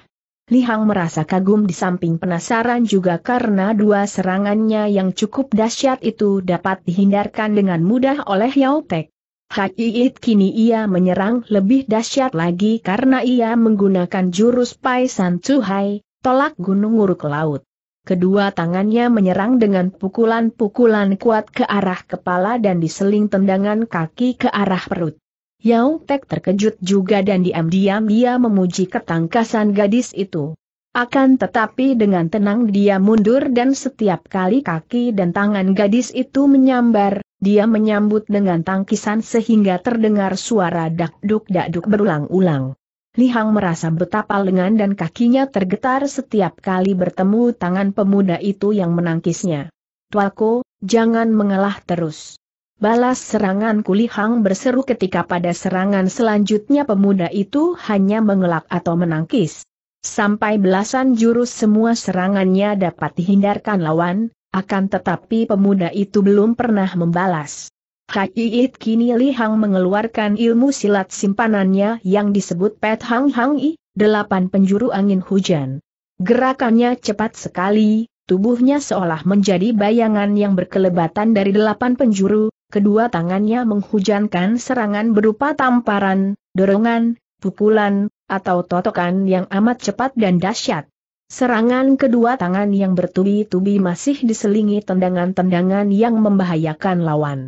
Li Hang merasa kagum di samping penasaran juga karena dua serangannya yang cukup dahsyat itu dapat dihindarkan dengan mudah oleh Yao Pek. Haiit kini ia menyerang lebih dahsyat lagi karena ia menggunakan jurus Pai San Cuhai, tolak gunung uruk laut. Kedua tangannya menyerang dengan pukulan-pukulan kuat ke arah kepala dan diseling tendangan kaki ke arah perut. Yao Tek terkejut juga dan diam-diam dia memuji ketangkasan gadis itu. Akan tetapi dengan tenang dia mundur dan setiap kali kaki dan tangan gadis itu menyambar, dia menyambut dengan tangkisan sehingga terdengar suara dakduk-dakduk berulang-ulang. Lihang merasa betapa lengan dan kakinya tergetar setiap kali bertemu tangan pemuda itu yang menangkisnya. Tuako, jangan mengalah terus. Balas seranganku Lihang berseru ketika pada serangan selanjutnya pemuda itu hanya mengelak atau menangkis. Sampai belasan jurus semua serangannya dapat dihindarkan lawan, akan tetapi pemuda itu belum pernah membalas. Hai It kini Li Hang mengeluarkan ilmu silat simpanannya yang disebut Pet Hang Hang I, delapan penjuru angin hujan. Gerakannya cepat sekali, tubuhnya seolah menjadi bayangan yang berkelebatan dari delapan penjuru, kedua tangannya menghujankan serangan berupa tamparan, dorongan, pukulan, atau totokan yang amat cepat dan dahsyat. Serangan kedua tangan yang bertubi-tubi masih diselingi tendangan-tendangan yang membahayakan lawan.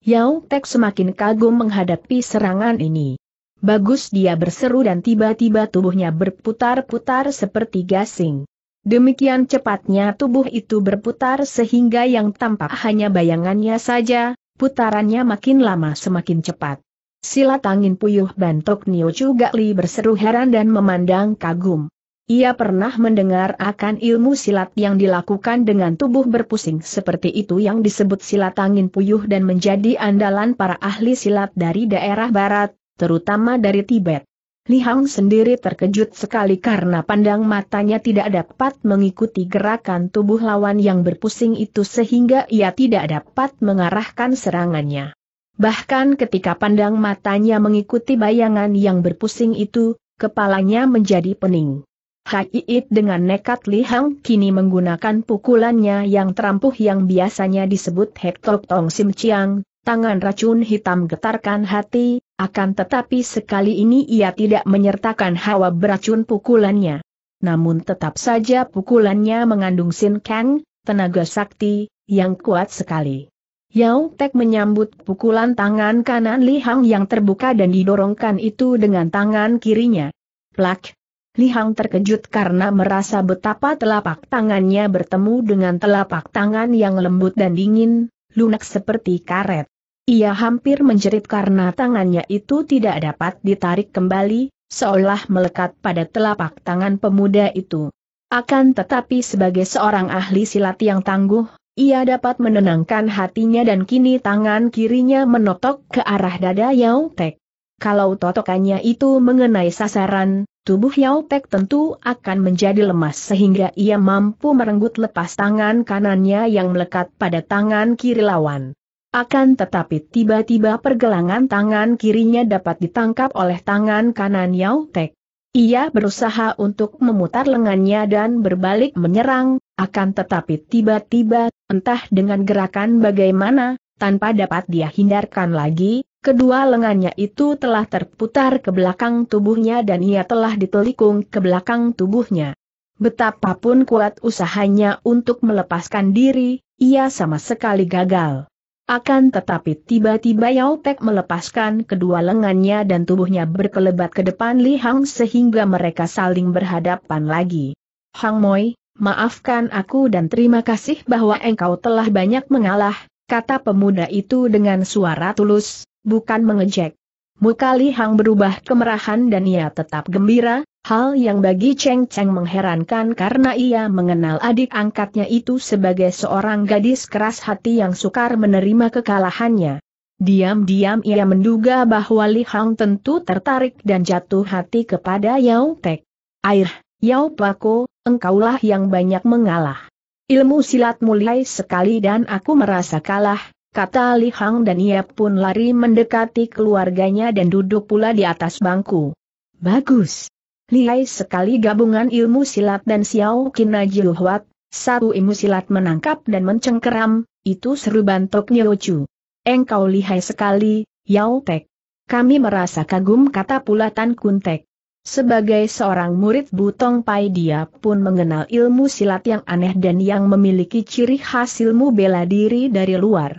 Yao Tek semakin kagum menghadapi serangan ini. Bagus dia berseru dan tiba-tiba tubuhnya berputar-putar seperti gasing. Demikian cepatnya tubuh itu berputar sehingga yang tampak hanya bayangannya saja, putarannya makin lama semakin cepat. Silat angin puyuh bantok Nio Chu Gakli berseru heran dan memandang kagum. Ia pernah mendengar akan ilmu silat yang dilakukan dengan tubuh berpusing seperti itu yang disebut silat angin puyuh dan menjadi andalan para ahli silat dari daerah barat, terutama dari Tibet. Lihang sendiri terkejut sekali karena pandang matanya tidak dapat mengikuti gerakan tubuh lawan yang berpusing itu sehingga ia tidak dapat mengarahkan serangannya. Bahkan ketika pandang matanya mengikuti bayangan yang berpusing itu, kepalanya menjadi pening. Hai dengan nekat Li Hang kini menggunakan pukulannya yang terampuh yang biasanya disebut Hektok Tong Sim Chiang, tangan racun hitam getarkan hati, akan tetapi sekali ini ia tidak menyertakan hawa beracun pukulannya. Namun tetap saja pukulannya mengandung Sin Kang, tenaga sakti, yang kuat sekali. Yao Tek menyambut pukulan tangan kanan Li Hang yang terbuka dan didorongkan itu dengan tangan kirinya. Plak, Li Hang terkejut karena merasa betapa telapak tangannya bertemu dengan telapak tangan yang lembut dan dingin, lunak seperti karet. Ia hampir menjerit karena tangannya itu tidak dapat ditarik kembali, seolah melekat pada telapak tangan pemuda itu. Akan tetapi sebagai seorang ahli silat yang tangguh, ia dapat menenangkan hatinya dan kini tangan kirinya menotok ke arah dada Yao Tek. Kalau totokannya itu mengenai sasaran, tubuh Yao Pek tentu akan menjadi lemas sehingga ia mampu merenggut lepas tangan kanannya yang melekat pada tangan kiri lawan. Akan tetapi tiba-tiba pergelangan tangan kirinya dapat ditangkap oleh tangan kanan Yao Tek. Ia berusaha untuk memutar lengannya dan berbalik menyerang, akan tetapi tiba-tiba, entah dengan gerakan bagaimana, tanpa dapat dia hindarkan lagi, Kedua lengannya itu telah terputar ke belakang tubuhnya dan ia telah ditelikung ke belakang tubuhnya. Betapapun kuat usahanya untuk melepaskan diri, ia sama sekali gagal. Akan tetapi tiba-tiba Yao Tek melepaskan kedua lengannya dan tubuhnya berkelebat ke depan Li Hang sehingga mereka saling berhadapan lagi. Hang Moi, maafkan aku dan terima kasih bahwa engkau telah banyak mengalah, kata pemuda itu dengan suara tulus, bukan mengejek. Muka Li Hang berubah kemerahan dan ia tetap gembira, hal yang bagi Cheng Cheng mengherankan karena ia mengenal adik angkatnya itu sebagai seorang gadis keras hati yang sukar menerima kekalahannya. Diam-diam ia menduga bahwa Li Hang tentu tertarik dan jatuh hati kepada Yao Tek. Air, Yao Pako, engkaulah yang banyak mengalah. Ilmu silat mulai sekali dan aku merasa kalah, kata Li Hang dan ia pun lari mendekati keluarganya dan duduk pula di atas bangku. Bagus. Lihai sekali gabungan ilmu silat dan Xiao Kina Jiluhuat, satu ilmu silat menangkap dan mencengkeram, itu seru bantoknya lucu. Engkau lihai sekali, Yao Tek. Kami merasa kagum kata pula Tan Kuntek. Sebagai seorang murid Butong Pai dia pun mengenal ilmu silat yang aneh dan yang memiliki ciri khas ilmu bela diri dari luar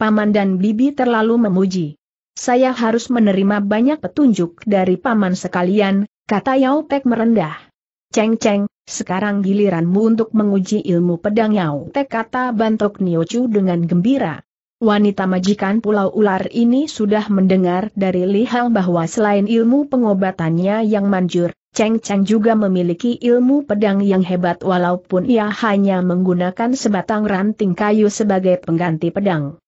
paman dan bibi terlalu memuji. Saya harus menerima banyak petunjuk dari paman sekalian, kata Yao Tek merendah. Ceng Ceng, sekarang giliranmu untuk menguji ilmu pedang Yao Tek kata Bantok Niochu dengan gembira. Wanita majikan Pulau Ular ini sudah mendengar dari Li Hang bahwa selain ilmu pengobatannya yang manjur, Cheng Cheng juga memiliki ilmu pedang yang hebat walaupun ia hanya menggunakan sebatang ranting kayu sebagai pengganti pedang.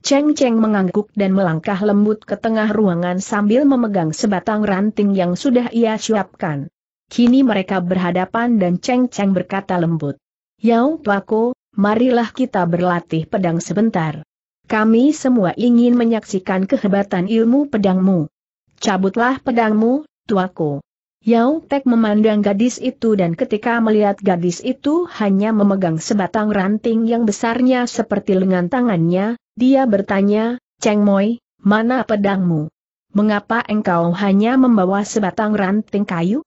Cheng Cheng mengangguk dan melangkah lembut ke tengah ruangan sambil memegang sebatang ranting yang sudah ia siapkan. Kini mereka berhadapan dan Cheng Cheng berkata lembut. Yao Pako, marilah kita berlatih pedang sebentar. Kami semua ingin menyaksikan kehebatan ilmu pedangmu. Cabutlah pedangmu, tuaku. Yao Tek memandang gadis itu dan ketika melihat gadis itu hanya memegang sebatang ranting yang besarnya seperti lengan tangannya, dia bertanya, Cheng Moi, mana pedangmu? Mengapa engkau hanya membawa sebatang ranting kayu?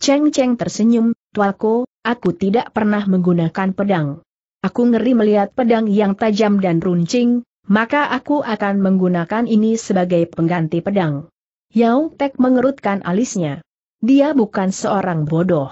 Cheng Cheng tersenyum, Tualko, aku tidak pernah menggunakan pedang. Aku ngeri melihat pedang yang tajam dan runcing, maka aku akan menggunakan ini sebagai pengganti pedang. Yao Tek mengerutkan alisnya. Dia bukan seorang bodoh.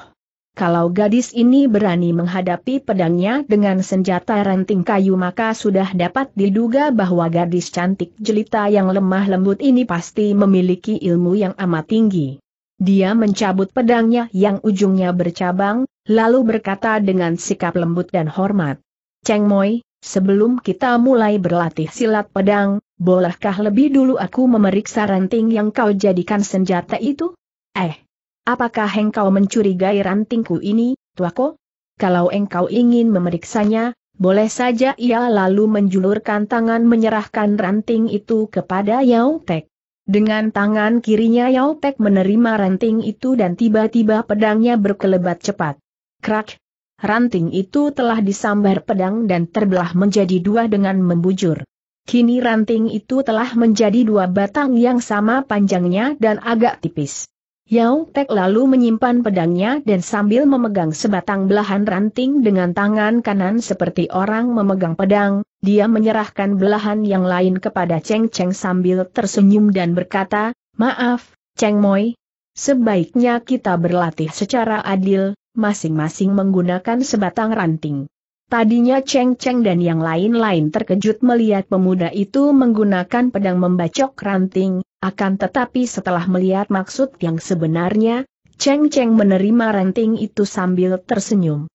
Kalau gadis ini berani menghadapi pedangnya dengan senjata ranting kayu maka sudah dapat diduga bahwa gadis cantik jelita yang lemah lembut ini pasti memiliki ilmu yang amat tinggi. Dia mencabut pedangnya yang ujungnya bercabang, lalu berkata dengan sikap lembut dan hormat. Cheng Moi, Sebelum kita mulai berlatih silat pedang, bolehkah lebih dulu aku memeriksa ranting yang kau jadikan senjata itu? Eh, Apakah engkau mencurigai rantingku ini, tuako? Kalau engkau ingin memeriksanya, boleh saja ia lalu menjulurkan tangan menyerahkan ranting itu kepada Yao Tek. Dengan tangan kirinya Yao Tek menerima ranting itu dan tiba-tiba pedangnya berkelebat cepat. Krak! Ranting itu telah disambar pedang dan terbelah menjadi dua dengan membujur. Kini ranting itu telah menjadi dua batang yang sama panjangnya dan agak tipis. Yao Tek lalu menyimpan pedangnya dan sambil memegang sebatang belahan ranting dengan tangan kanan seperti orang memegang pedang, dia menyerahkan belahan yang lain kepada Cheng Cheng sambil tersenyum dan berkata, Maaf, Cheng Moi. Sebaiknya kita berlatih secara adil, masing-masing menggunakan sebatang ranting. Tadinya Cheng Cheng dan yang lain-lain terkejut melihat pemuda itu menggunakan pedang membacok ranting, akan tetapi setelah melihat maksud yang sebenarnya, Cheng Cheng menerima ranting itu sambil tersenyum.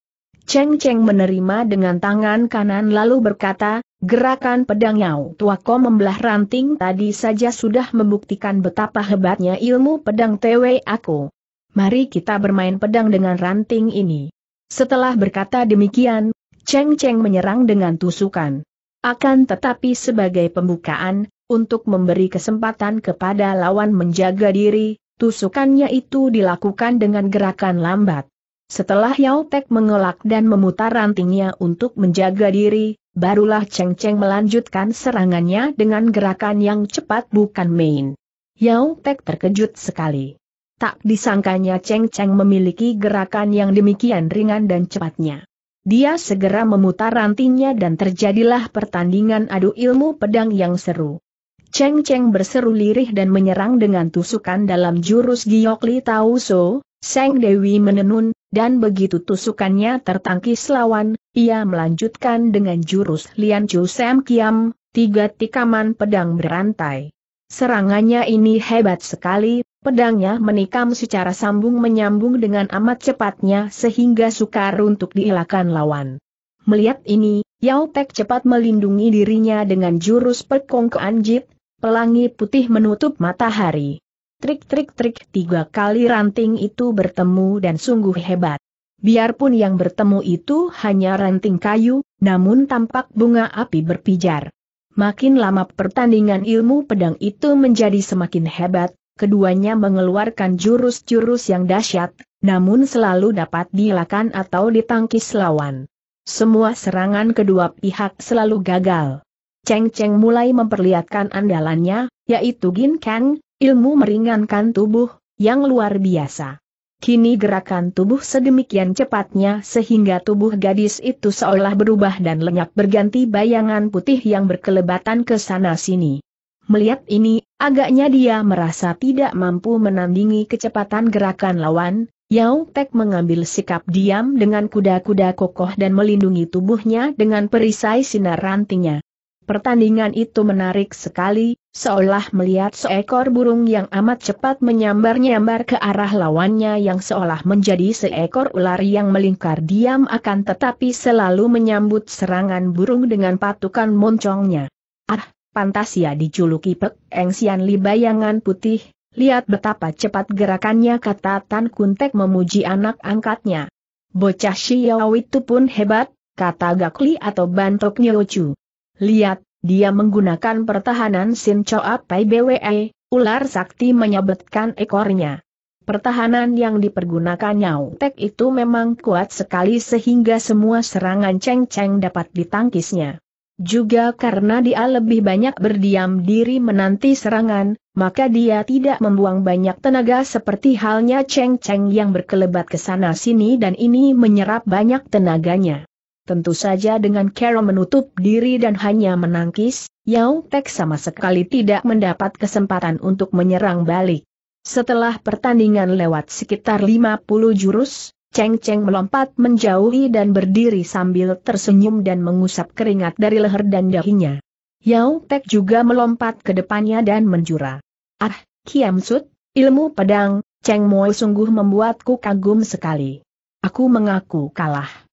Cheng Cheng menerima dengan tangan kanan lalu berkata, gerakan pedang Yao Tuako membelah ranting tadi saja sudah membuktikan betapa hebatnya ilmu pedang Tewe aku. Mari kita bermain pedang dengan ranting ini. Setelah berkata demikian, Cheng Cheng menyerang dengan tusukan. Akan tetapi sebagai pembukaan, untuk memberi kesempatan kepada lawan menjaga diri, tusukannya itu dilakukan dengan gerakan lambat. Setelah Yao Tek mengelak dan memutar rantingnya untuk menjaga diri, barulah Cheng Cheng melanjutkan serangannya dengan gerakan yang cepat bukan main. Yao Tek terkejut sekali. Tak disangkanya Cheng Cheng memiliki gerakan yang demikian ringan dan cepatnya. Dia segera memutar rantingnya dan terjadilah pertandingan adu ilmu pedang yang seru. Cheng Cheng berseru lirih dan menyerang dengan tusukan dalam jurus Giokli Tau So, Seng Dewi menenun, dan begitu tusukannya tertangkis lawan, ia melanjutkan dengan jurus Lian Chu Sam Kiam, tiga tikaman pedang berantai. Serangannya ini hebat sekali, pedangnya menikam secara sambung menyambung dengan amat cepatnya sehingga sukar untuk dielakkan lawan. Melihat ini, Yao Tek cepat melindungi dirinya dengan jurus perkongkoan Anjit pelangi putih menutup matahari. Trik-trik-trik tiga kali ranting itu bertemu dan sungguh hebat. Biarpun yang bertemu itu hanya ranting kayu, namun tampak bunga api berpijar. Makin lama pertandingan ilmu pedang itu menjadi semakin hebat, keduanya mengeluarkan jurus-jurus yang dahsyat, namun selalu dapat dilakukan atau ditangkis lawan. Semua serangan kedua pihak selalu gagal. Cheng Cheng mulai memperlihatkan andalannya, yaitu Gin Kang, ilmu meringankan tubuh, yang luar biasa. Kini gerakan tubuh sedemikian cepatnya sehingga tubuh gadis itu seolah berubah dan lenyap berganti bayangan putih yang berkelebatan ke sana-sini. Melihat ini, agaknya dia merasa tidak mampu menandingi kecepatan gerakan lawan, Yao Tek mengambil sikap diam dengan kuda-kuda kokoh dan melindungi tubuhnya dengan perisai sinar rantingnya. Pertandingan itu menarik sekali, seolah melihat seekor burung yang amat cepat menyambar-nyambar ke arah lawannya yang seolah menjadi seekor ular yang melingkar diam akan tetapi selalu menyambut serangan burung dengan patukan moncongnya. Ah, pantas ya dijuluki Pek Engsian Li bayangan putih, lihat betapa cepat gerakannya kata Tan Kuntek memuji anak angkatnya. Bocah Xiao itu pun hebat, kata Gakli atau Bantok Nyocu. Lihat, dia menggunakan pertahanan Sin Choa Pai BWE, ular sakti menyabetkan ekornya. Pertahanan yang dipergunakan Nyau Tek itu memang kuat sekali sehingga semua serangan Cheng Cheng dapat ditangkisnya. Juga karena dia lebih banyak berdiam diri menanti serangan, maka dia tidak membuang banyak tenaga seperti halnya Cheng Cheng yang berkelebat ke sana sini dan ini menyerap banyak tenaganya. Tentu saja dengan Carol menutup diri dan hanya menangkis, Yao Tek sama sekali tidak mendapat kesempatan untuk menyerang balik. Setelah pertandingan lewat sekitar 50 jurus, Cheng Cheng melompat menjauhi dan berdiri sambil tersenyum dan mengusap keringat dari leher dan dahinya. Yao Tek juga melompat ke depannya dan menjura. Ah, Kiam Sut, ilmu pedang, Cheng Mo sungguh membuatku kagum sekali. Aku mengaku kalah.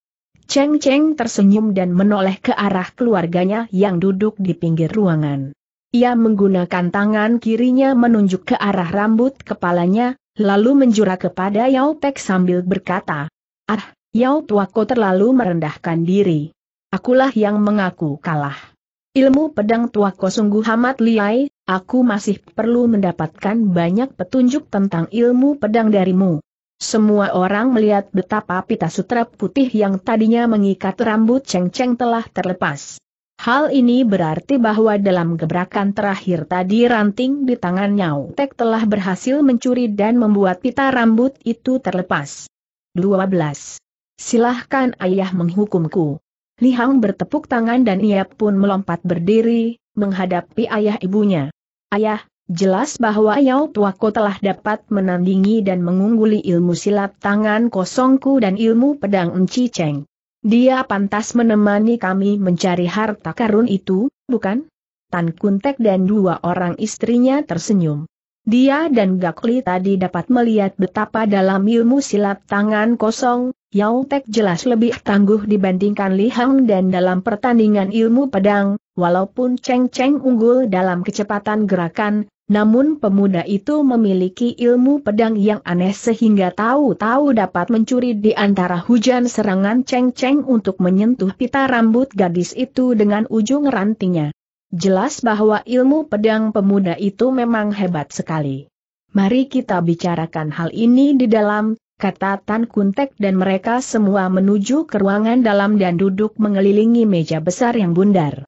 Cheng Cheng tersenyum dan menoleh ke arah keluarganya yang duduk di pinggir ruangan. Ia menggunakan tangan kirinya menunjuk ke arah rambut kepalanya, lalu menjura kepada Yao Pek sambil berkata, Ah, Yao Tuako terlalu merendahkan diri. Akulah yang mengaku kalah. Ilmu pedang Tuako sungguh amat liai, aku masih perlu mendapatkan banyak petunjuk tentang ilmu pedang darimu. Semua orang melihat betapa pita sutra putih yang tadinya mengikat rambut Cheng Cheng telah terlepas. Hal ini berarti bahwa dalam gebrakan terakhir tadi ranting di tangan Nyau Tek telah berhasil mencuri dan membuat pita rambut itu terlepas. 12. Silahkan ayah menghukumku. Li Hang bertepuk tangan dan ia pun melompat berdiri, menghadapi ayah ibunya. Ayah, Jelas bahwa Yao Tuako telah dapat menandingi dan mengungguli ilmu silat tangan kosongku dan ilmu pedang Enci Cheng. Dia pantas menemani kami mencari harta karun itu, bukan? Tan Kuntek dan dua orang istrinya tersenyum. Dia dan Gakli tadi dapat melihat betapa dalam ilmu silat tangan kosong, Yao Tek jelas lebih tangguh dibandingkan Li Hang dan dalam pertandingan ilmu pedang, walaupun Cheng Cheng unggul dalam kecepatan gerakan, namun pemuda itu memiliki ilmu pedang yang aneh sehingga tahu-tahu dapat mencuri di antara hujan serangan ceng-ceng untuk menyentuh pita rambut gadis itu dengan ujung rantingnya. Jelas bahwa ilmu pedang pemuda itu memang hebat sekali. Mari kita bicarakan hal ini di dalam, kata Tan Kuntek dan mereka semua menuju ke ruangan dalam dan duduk mengelilingi meja besar yang bundar.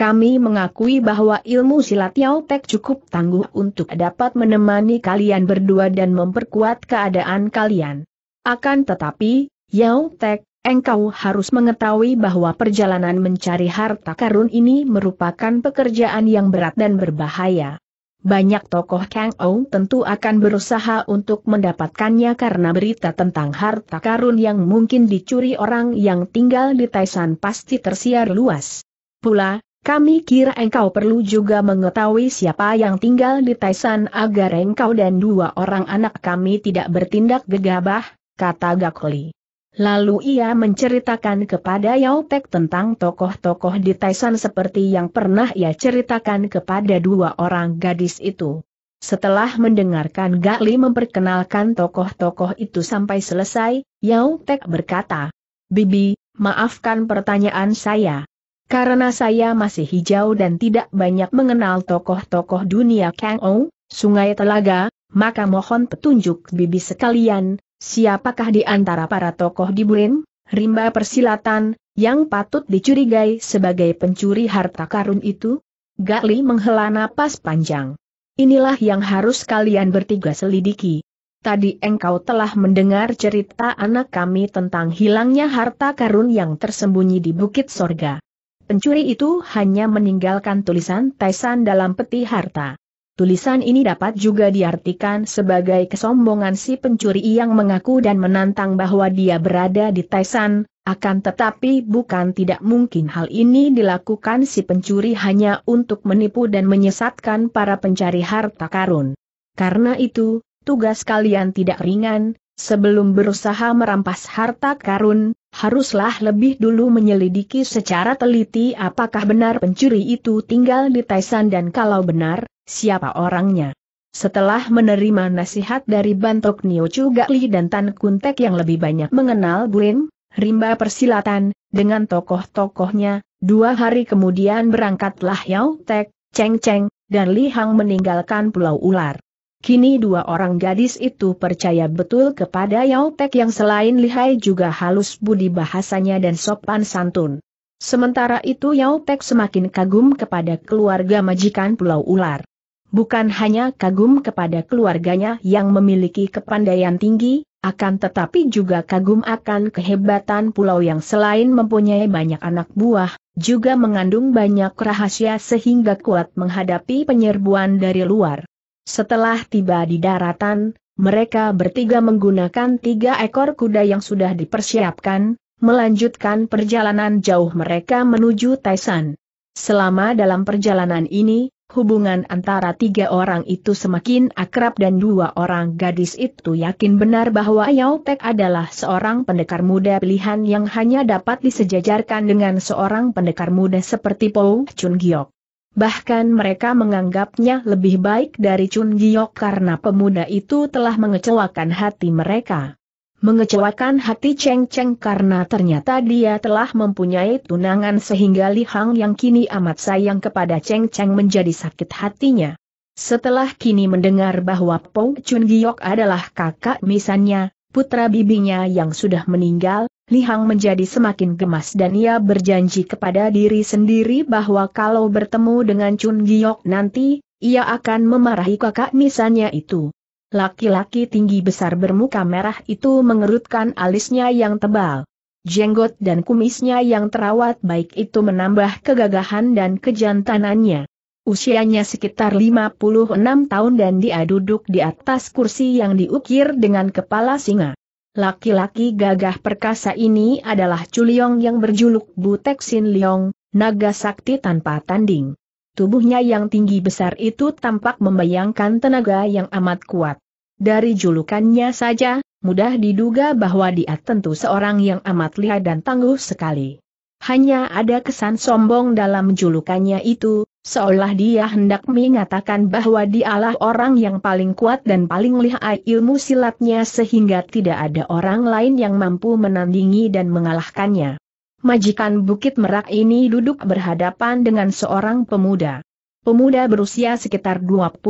Kami mengakui bahwa ilmu silat Yao Tek cukup tangguh untuk dapat menemani kalian berdua dan memperkuat keadaan kalian. Akan tetapi, Yao Tek, engkau harus mengetahui bahwa perjalanan mencari harta karun ini merupakan pekerjaan yang berat dan berbahaya. Banyak tokoh Kang Ou tentu akan berusaha untuk mendapatkannya karena berita tentang harta karun yang mungkin dicuri orang yang tinggal di Taisan pasti tersiar luas. Pula, kami kira engkau perlu juga mengetahui siapa yang tinggal di Taisan agar engkau dan dua orang anak kami tidak bertindak gegabah, kata Gakli. Lalu ia menceritakan kepada Yau Pek tentang tokoh-tokoh di Taisan seperti yang pernah ia ceritakan kepada dua orang gadis itu. Setelah mendengarkan Gakli memperkenalkan tokoh-tokoh itu sampai selesai, Yau Pek berkata, Bibi, maafkan pertanyaan saya. Karena saya masih hijau dan tidak banyak mengenal tokoh-tokoh dunia Kang Ou, Sungai Telaga, maka mohon petunjuk bibi sekalian, siapakah di antara para tokoh di Burim, rimba persilatan, yang patut dicurigai sebagai pencuri harta karun itu? Gali menghela napas panjang. Inilah yang harus kalian bertiga selidiki. Tadi engkau telah mendengar cerita anak kami tentang hilangnya harta karun yang tersembunyi di Bukit Sorga. Pencuri itu hanya meninggalkan tulisan Taisan dalam peti harta. Tulisan ini dapat juga diartikan sebagai kesombongan si pencuri yang mengaku dan menantang bahwa dia berada di Taisan, akan tetapi bukan tidak mungkin hal ini dilakukan si pencuri hanya untuk menipu dan menyesatkan para pencari harta karun. Karena itu, tugas kalian tidak ringan, sebelum berusaha merampas harta karun, haruslah lebih dulu menyelidiki secara teliti apakah benar pencuri itu tinggal di Taisan dan kalau benar, siapa orangnya. Setelah menerima nasihat dari Bantok Nio Gakli dan Tan Kuntek yang lebih banyak mengenal Blin, rimba persilatan, dengan tokoh-tokohnya, dua hari kemudian berangkatlah Yao Tek, Cheng Cheng, dan Li Hang meninggalkan Pulau Ular. Kini dua orang gadis itu percaya betul kepada Yao Tek yang selain lihai juga halus budi bahasanya dan sopan santun. Sementara itu Yao Tek semakin kagum kepada keluarga majikan Pulau Ular. Bukan hanya kagum kepada keluarganya yang memiliki kepandaian tinggi, akan tetapi juga kagum akan kehebatan pulau yang selain mempunyai banyak anak buah, juga mengandung banyak rahasia sehingga kuat menghadapi penyerbuan dari luar. Setelah tiba di daratan, mereka bertiga menggunakan tiga ekor kuda yang sudah dipersiapkan, melanjutkan perjalanan jauh mereka menuju Taisan. Selama dalam perjalanan ini, hubungan antara tiga orang itu semakin akrab dan dua orang gadis itu yakin benar bahwa Yao Tek adalah seorang pendekar muda pilihan yang hanya dapat disejajarkan dengan seorang pendekar muda seperti Po Chun Giok. Bahkan mereka menganggapnya lebih baik dari Chun Giok karena pemuda itu telah mengecewakan hati mereka. Mengecewakan hati Cheng Cheng karena ternyata dia telah mempunyai tunangan sehingga Li Hang yang kini amat sayang kepada Cheng Cheng menjadi sakit hatinya. Setelah kini mendengar bahwa Pong Chun Giok adalah kakak misannya, putra bibinya yang sudah meninggal, Li Hang menjadi semakin gemas dan ia berjanji kepada diri sendiri bahwa kalau bertemu dengan Chun Giok nanti, ia akan memarahi kakak misalnya itu. Laki-laki tinggi besar bermuka merah itu mengerutkan alisnya yang tebal. Jenggot dan kumisnya yang terawat baik itu menambah kegagahan dan kejantanannya. Usianya sekitar 56 tahun dan dia duduk di atas kursi yang diukir dengan kepala singa. Laki-laki gagah perkasa ini adalah Chuliong yang berjuluk Butek Sin Liong, naga sakti tanpa tanding. Tubuhnya yang tinggi besar itu tampak membayangkan tenaga yang amat kuat. Dari julukannya saja, mudah diduga bahwa dia tentu seorang yang amat lihai dan tangguh sekali. Hanya ada kesan sombong dalam julukannya itu, seolah dia hendak mengatakan bahwa dialah orang yang paling kuat dan paling lihai ilmu silatnya sehingga tidak ada orang lain yang mampu menandingi dan mengalahkannya. Majikan Bukit Merak ini duduk berhadapan dengan seorang pemuda. Pemuda berusia sekitar 24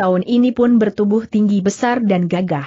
tahun ini pun bertubuh tinggi besar dan gagah.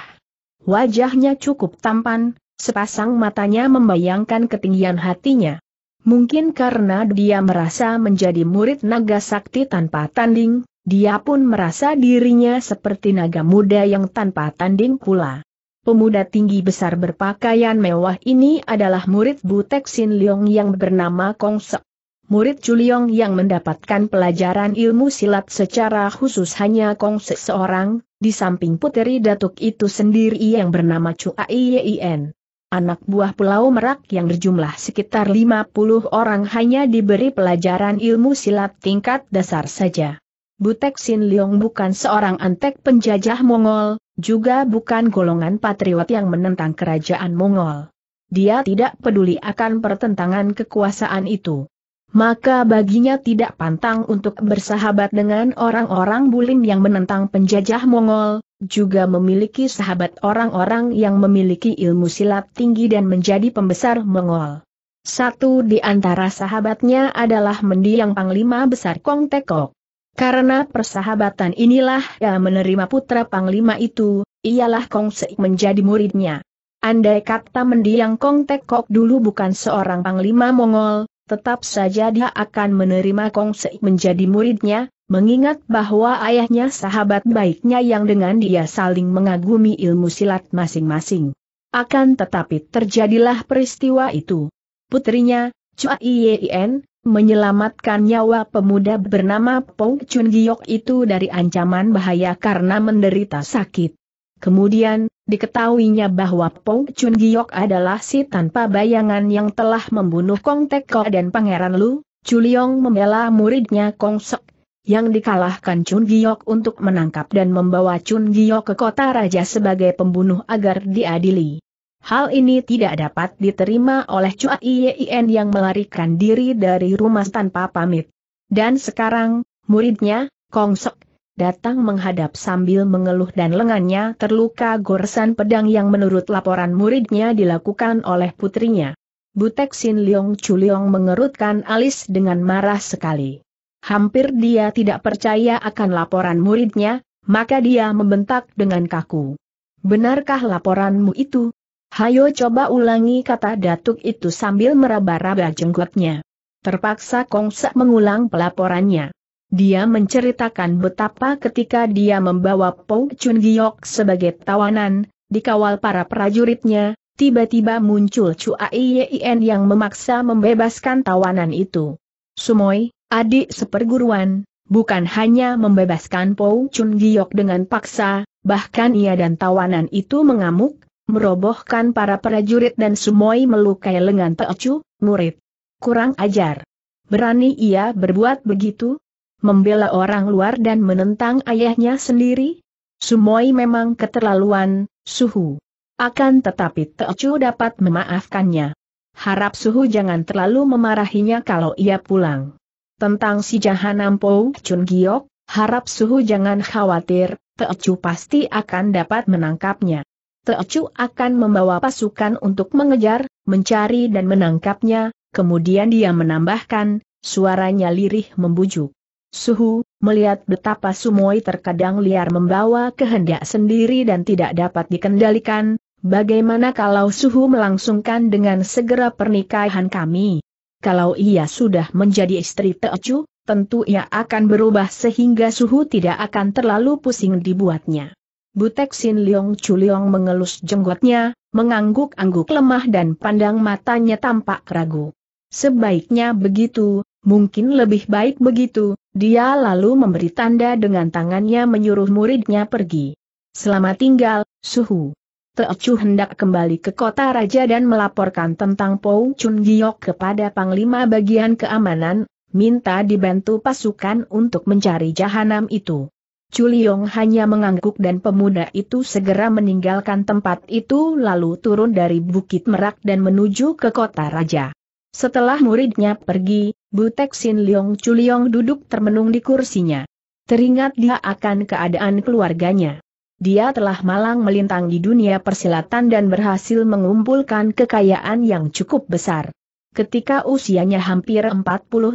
Wajahnya cukup tampan, sepasang matanya membayangkan ketinggian hatinya. Mungkin karena dia merasa menjadi murid naga sakti tanpa tanding, dia pun merasa dirinya seperti naga muda yang tanpa tanding pula. Pemuda tinggi besar berpakaian mewah ini adalah murid Butek Sin Leong yang bernama Kong Sek. Murid Juliong yang mendapatkan pelajaran ilmu silat secara khusus hanya Kong Sek seorang, di samping puteri datuk itu sendiri yang bernama Chua Yien anak buah Pulau Merak yang berjumlah sekitar 50 orang hanya diberi pelajaran ilmu silat tingkat dasar saja. Butek Sin Leong bukan seorang antek penjajah Mongol, juga bukan golongan patriot yang menentang kerajaan Mongol. Dia tidak peduli akan pertentangan kekuasaan itu maka baginya tidak pantang untuk bersahabat dengan orang-orang Bulim yang menentang penjajah Mongol, juga memiliki sahabat orang-orang yang memiliki ilmu silat tinggi dan menjadi pembesar Mongol. Satu di antara sahabatnya adalah mendiang Panglima Besar Kong Tekok. Karena persahabatan inilah yang menerima putra Panglima itu, ialah Kong Seik menjadi muridnya. Andai kata mendiang Kong Tekok dulu bukan seorang Panglima Mongol, tetap saja dia akan menerima Kong Se menjadi muridnya, mengingat bahwa ayahnya sahabat baiknya yang dengan dia saling mengagumi ilmu silat masing-masing. Akan tetapi terjadilah peristiwa itu. Putrinya, Chua Ien, menyelamatkan nyawa pemuda bernama Pong Chun Giok itu dari ancaman bahaya karena menderita sakit. Kemudian, Diketahuinya bahwa Pong Chun Giok adalah si tanpa bayangan yang telah membunuh Kong Tek Ko dan Pangeran Lu, Chuliong membela muridnya Kong Sek, yang dikalahkan Chun Giok untuk menangkap dan membawa Chun Giok ke kota raja sebagai pembunuh agar diadili. Hal ini tidak dapat diterima oleh Chua Ien yang melarikan diri dari rumah tanpa pamit. Dan sekarang, muridnya, Kong Sok, datang menghadap sambil mengeluh dan lengannya terluka goresan pedang yang menurut laporan muridnya dilakukan oleh putrinya. Butek Sin Leong Chu Leong mengerutkan alis dengan marah sekali. Hampir dia tidak percaya akan laporan muridnya, maka dia membentak dengan kaku. Benarkah laporanmu itu? Hayo coba ulangi kata datuk itu sambil meraba-raba jenggotnya. Terpaksa Kongsa mengulang pelaporannya. Dia menceritakan betapa ketika dia membawa Po Chun Giok sebagai tawanan, dikawal para prajuritnya, tiba-tiba muncul Chua Aiyen yang memaksa membebaskan tawanan itu. Sumoy, adik seperguruan, bukan hanya membebaskan Po Chun Giok dengan paksa, bahkan ia dan tawanan itu mengamuk, merobohkan para prajurit dan Sumoy melukai lengan Teocu, murid. Kurang ajar. Berani ia berbuat begitu? membela orang luar dan menentang ayahnya sendiri? Sumoi memang keterlaluan, Suhu. Akan tetapi Teocu dapat memaafkannya. Harap Suhu jangan terlalu memarahinya kalau ia pulang. Tentang si Jahanam Jahanampo Chun Giok, harap Suhu jangan khawatir, Teocu pasti akan dapat menangkapnya. Teocu akan membawa pasukan untuk mengejar, mencari dan menangkapnya, kemudian dia menambahkan, suaranya lirih membujuk. Suhu, melihat betapa Sumoi terkadang liar membawa kehendak sendiri dan tidak dapat dikendalikan, bagaimana kalau Suhu melangsungkan dengan segera pernikahan kami? Kalau ia sudah menjadi istri Teocu, tentu ia akan berubah sehingga Suhu tidak akan terlalu pusing dibuatnya. Butek Sin Leong Chuliong mengelus jenggotnya, mengangguk-angguk lemah dan pandang matanya tampak ragu. Sebaiknya begitu, mungkin lebih baik begitu, dia lalu memberi tanda dengan tangannya menyuruh muridnya pergi. Selama tinggal, suhu. Teocu hendak kembali ke kota raja dan melaporkan tentang Pou Chun Giok kepada Panglima bagian keamanan, minta dibantu pasukan untuk mencari jahanam itu. Chuliong hanya mengangguk dan pemuda itu segera meninggalkan tempat itu lalu turun dari Bukit Merak dan menuju ke kota raja. Setelah muridnya pergi, Butek Sin Leong Chuliong duduk termenung di kursinya. Teringat dia akan keadaan keluarganya. Dia telah malang melintang di dunia persilatan dan berhasil mengumpulkan kekayaan yang cukup besar. Ketika usianya hampir 40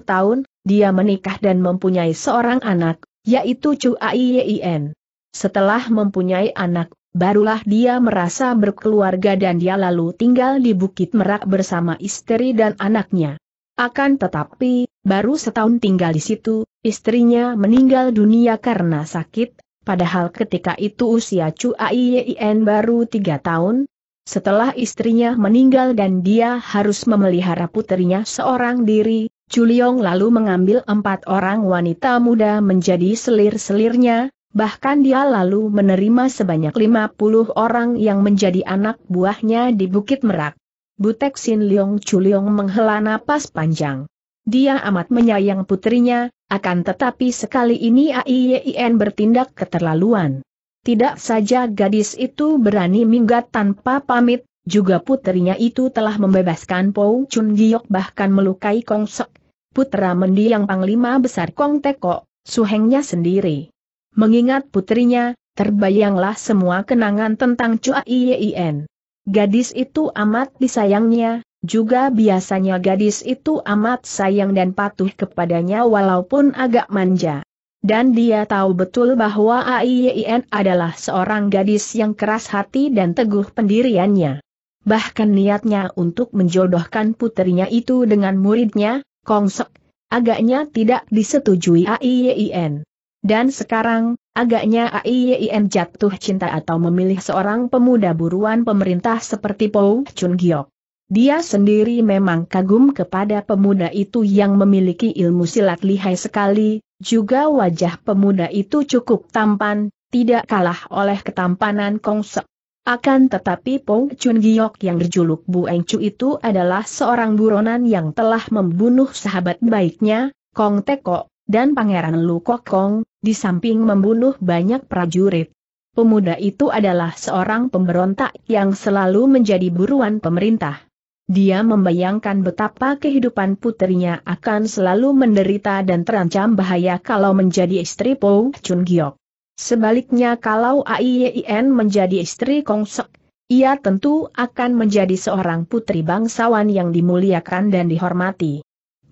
tahun, dia menikah dan mempunyai seorang anak, yaitu Chu Aien. Setelah mempunyai anak, Barulah dia merasa berkeluarga dan dia lalu tinggal di Bukit Merak bersama istri dan anaknya. Akan tetapi, baru setahun tinggal di situ, istrinya meninggal dunia karena sakit, padahal ketika itu usia Chu Aiyen baru tiga tahun. Setelah istrinya meninggal dan dia harus memelihara putrinya seorang diri, Chu Liong lalu mengambil empat orang wanita muda menjadi selir-selirnya, Bahkan dia lalu menerima sebanyak 50 orang yang menjadi anak buahnya di Bukit Merak. Butek Sin Leong Chu menghela napas panjang. Dia amat menyayang putrinya, akan tetapi sekali ini AIYIN bertindak keterlaluan. Tidak saja gadis itu berani minggat tanpa pamit, juga putrinya itu telah membebaskan Pou Chun Giok bahkan melukai Kong Sek, putra mendiang panglima besar Kong Teko, suhengnya sendiri. Mengingat putrinya, terbayanglah semua kenangan tentang Chua Iyien. Gadis itu amat disayangnya, juga biasanya gadis itu amat sayang dan patuh kepadanya walaupun agak manja. Dan dia tahu betul bahwa AIYIN adalah seorang gadis yang keras hati dan teguh pendiriannya. Bahkan niatnya untuk menjodohkan putrinya itu dengan muridnya, Kongsek, agaknya tidak disetujui AIYIN. Dan sekarang, agaknya AIYIN jatuh cinta atau memilih seorang pemuda buruan pemerintah seperti Pou Chun Giok. Dia sendiri memang kagum kepada pemuda itu yang memiliki ilmu silat lihai sekali, juga wajah pemuda itu cukup tampan, tidak kalah oleh ketampanan Kongsek. Akan tetapi Pong Chun Giok yang berjuluk Bu Eng Chu itu adalah seorang buronan yang telah membunuh sahabat baiknya, Kong Teko, dan Pangeran Lu Kokong, di samping membunuh banyak prajurit. Pemuda itu adalah seorang pemberontak yang selalu menjadi buruan pemerintah. Dia membayangkan betapa kehidupan putrinya akan selalu menderita dan terancam bahaya kalau menjadi istri Po Chun Giok. Sebaliknya kalau AIYIN menjadi istri Kong Sok, ia tentu akan menjadi seorang putri bangsawan yang dimuliakan dan dihormati.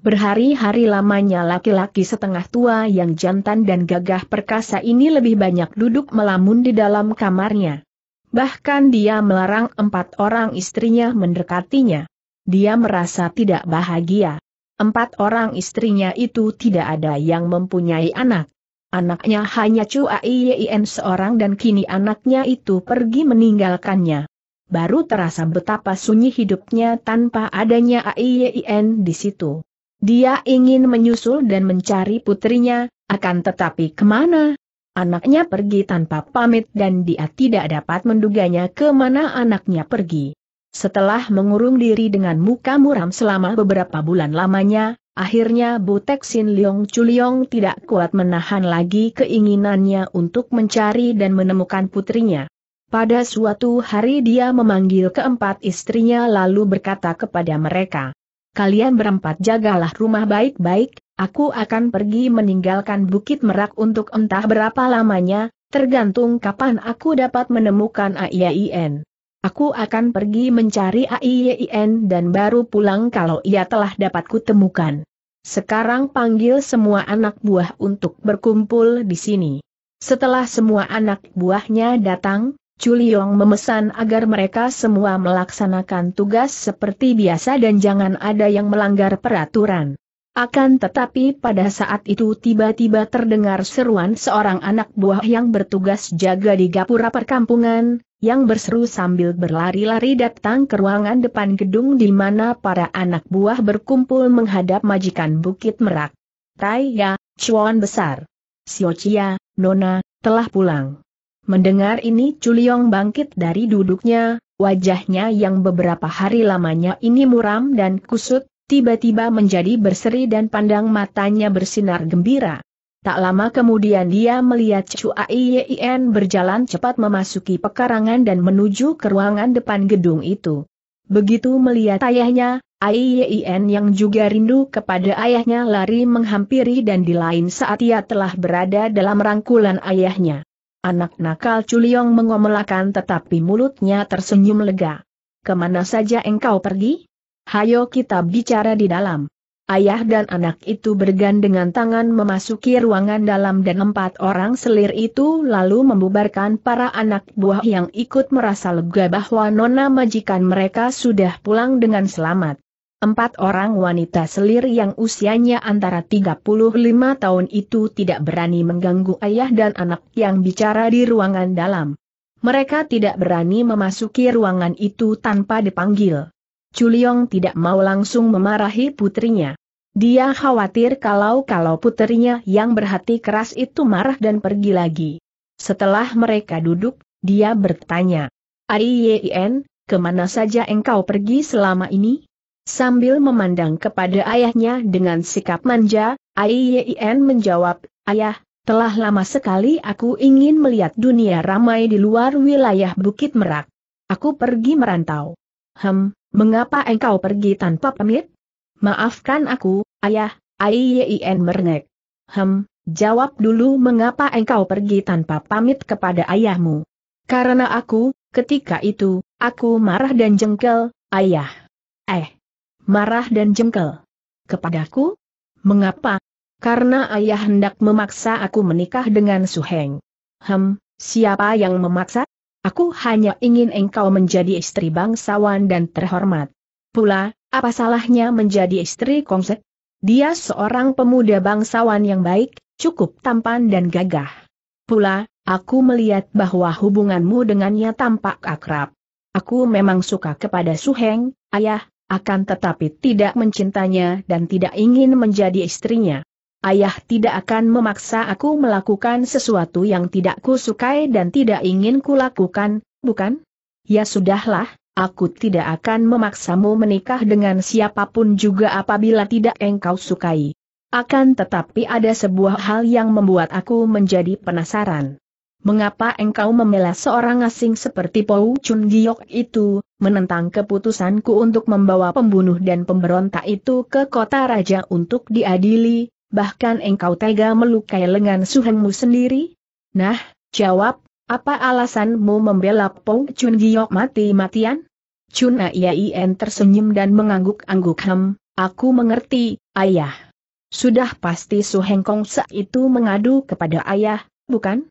Berhari-hari lamanya laki-laki setengah tua yang jantan dan gagah perkasa ini lebih banyak duduk melamun di dalam kamarnya. Bahkan dia melarang empat orang istrinya mendekatinya. Dia merasa tidak bahagia. Empat orang istrinya itu tidak ada yang mempunyai anak. Anaknya hanya Chu Iyen seorang dan kini anaknya itu pergi meninggalkannya. Baru terasa betapa sunyi hidupnya tanpa adanya Aien di situ. Dia ingin menyusul dan mencari putrinya, akan tetapi kemana? Anaknya pergi tanpa pamit dan dia tidak dapat menduganya kemana anaknya pergi. Setelah mengurung diri dengan muka muram selama beberapa bulan lamanya, akhirnya Butek Sin Leong Chuliong tidak kuat menahan lagi keinginannya untuk mencari dan menemukan putrinya. Pada suatu hari dia memanggil keempat istrinya lalu berkata kepada mereka, kalian berempat jagalah rumah baik-baik, aku akan pergi meninggalkan Bukit Merak untuk entah berapa lamanya, tergantung kapan aku dapat menemukan AIIN. Aku akan pergi mencari AIIN dan baru pulang kalau ia telah dapat kutemukan. Sekarang panggil semua anak buah untuk berkumpul di sini. Setelah semua anak buahnya datang, Chuliong memesan agar mereka semua melaksanakan tugas seperti biasa dan jangan ada yang melanggar peraturan. Akan tetapi pada saat itu tiba-tiba terdengar seruan seorang anak buah yang bertugas jaga di gapura perkampungan, yang berseru sambil berlari-lari datang ke ruangan depan gedung di mana para anak buah berkumpul menghadap majikan Bukit Merak. Taiya, Chuan Besar. Siocia, Nona, telah pulang. Mendengar ini Culiong bangkit dari duduknya, wajahnya yang beberapa hari lamanya ini muram dan kusut, tiba-tiba menjadi berseri dan pandang matanya bersinar gembira. Tak lama kemudian dia melihat Chu Aiyen berjalan cepat memasuki pekarangan dan menuju ke ruangan depan gedung itu. Begitu melihat ayahnya, Aiyen yang juga rindu kepada ayahnya lari menghampiri dan di lain saat ia telah berada dalam rangkulan ayahnya. Anak nakal Culiong mengomelakan tetapi mulutnya tersenyum lega. Kemana saja engkau pergi? Hayo kita bicara di dalam. Ayah dan anak itu bergandengan tangan memasuki ruangan dalam dan empat orang selir itu lalu membubarkan para anak buah yang ikut merasa lega bahwa nona majikan mereka sudah pulang dengan selamat. Empat orang wanita selir yang usianya antara 35 tahun itu tidak berani mengganggu ayah dan anak yang bicara di ruangan dalam. Mereka tidak berani memasuki ruangan itu tanpa dipanggil. Chuliong tidak mau langsung memarahi putrinya. Dia khawatir kalau-kalau putrinya yang berhati keras itu marah dan pergi lagi. Setelah mereka duduk, dia bertanya, Aiyeen, kemana saja engkau pergi selama ini? Sambil memandang kepada ayahnya dengan sikap manja, Aiyen menjawab, Ayah, telah lama sekali aku ingin melihat dunia ramai di luar wilayah Bukit Merak. Aku pergi merantau. Hem, mengapa engkau pergi tanpa pamit? Maafkan aku, ayah, Aiyen merengek. Hem, jawab dulu mengapa engkau pergi tanpa pamit kepada ayahmu. Karena aku, ketika itu, aku marah dan jengkel, ayah. Eh, marah dan jengkel. Kepadaku? Mengapa? Karena ayah hendak memaksa aku menikah dengan Suheng. Hem, siapa yang memaksa? Aku hanya ingin engkau menjadi istri bangsawan dan terhormat. Pula, apa salahnya menjadi istri Kongse? Dia seorang pemuda bangsawan yang baik, cukup tampan dan gagah. Pula, aku melihat bahwa hubunganmu dengannya tampak akrab. Aku memang suka kepada Suheng, ayah, akan tetapi tidak mencintanya dan tidak ingin menjadi istrinya. Ayah tidak akan memaksa aku melakukan sesuatu yang tidak kusukai dan tidak ingin kulakukan, bukan? Ya sudahlah, aku tidak akan memaksamu menikah dengan siapapun juga apabila tidak engkau sukai. Akan tetapi ada sebuah hal yang membuat aku menjadi penasaran mengapa engkau membela seorang asing seperti Pou Chun Giok itu, menentang keputusanku untuk membawa pembunuh dan pemberontak itu ke kota raja untuk diadili, bahkan engkau tega melukai lengan suhengmu sendiri? Nah, jawab, apa alasanmu membela Pou Chun Giok mati-matian? Chun Aiyien tersenyum dan mengangguk-angguk hem, aku mengerti, ayah. Sudah pasti Su Hengkong Sa itu mengadu kepada ayah, bukan?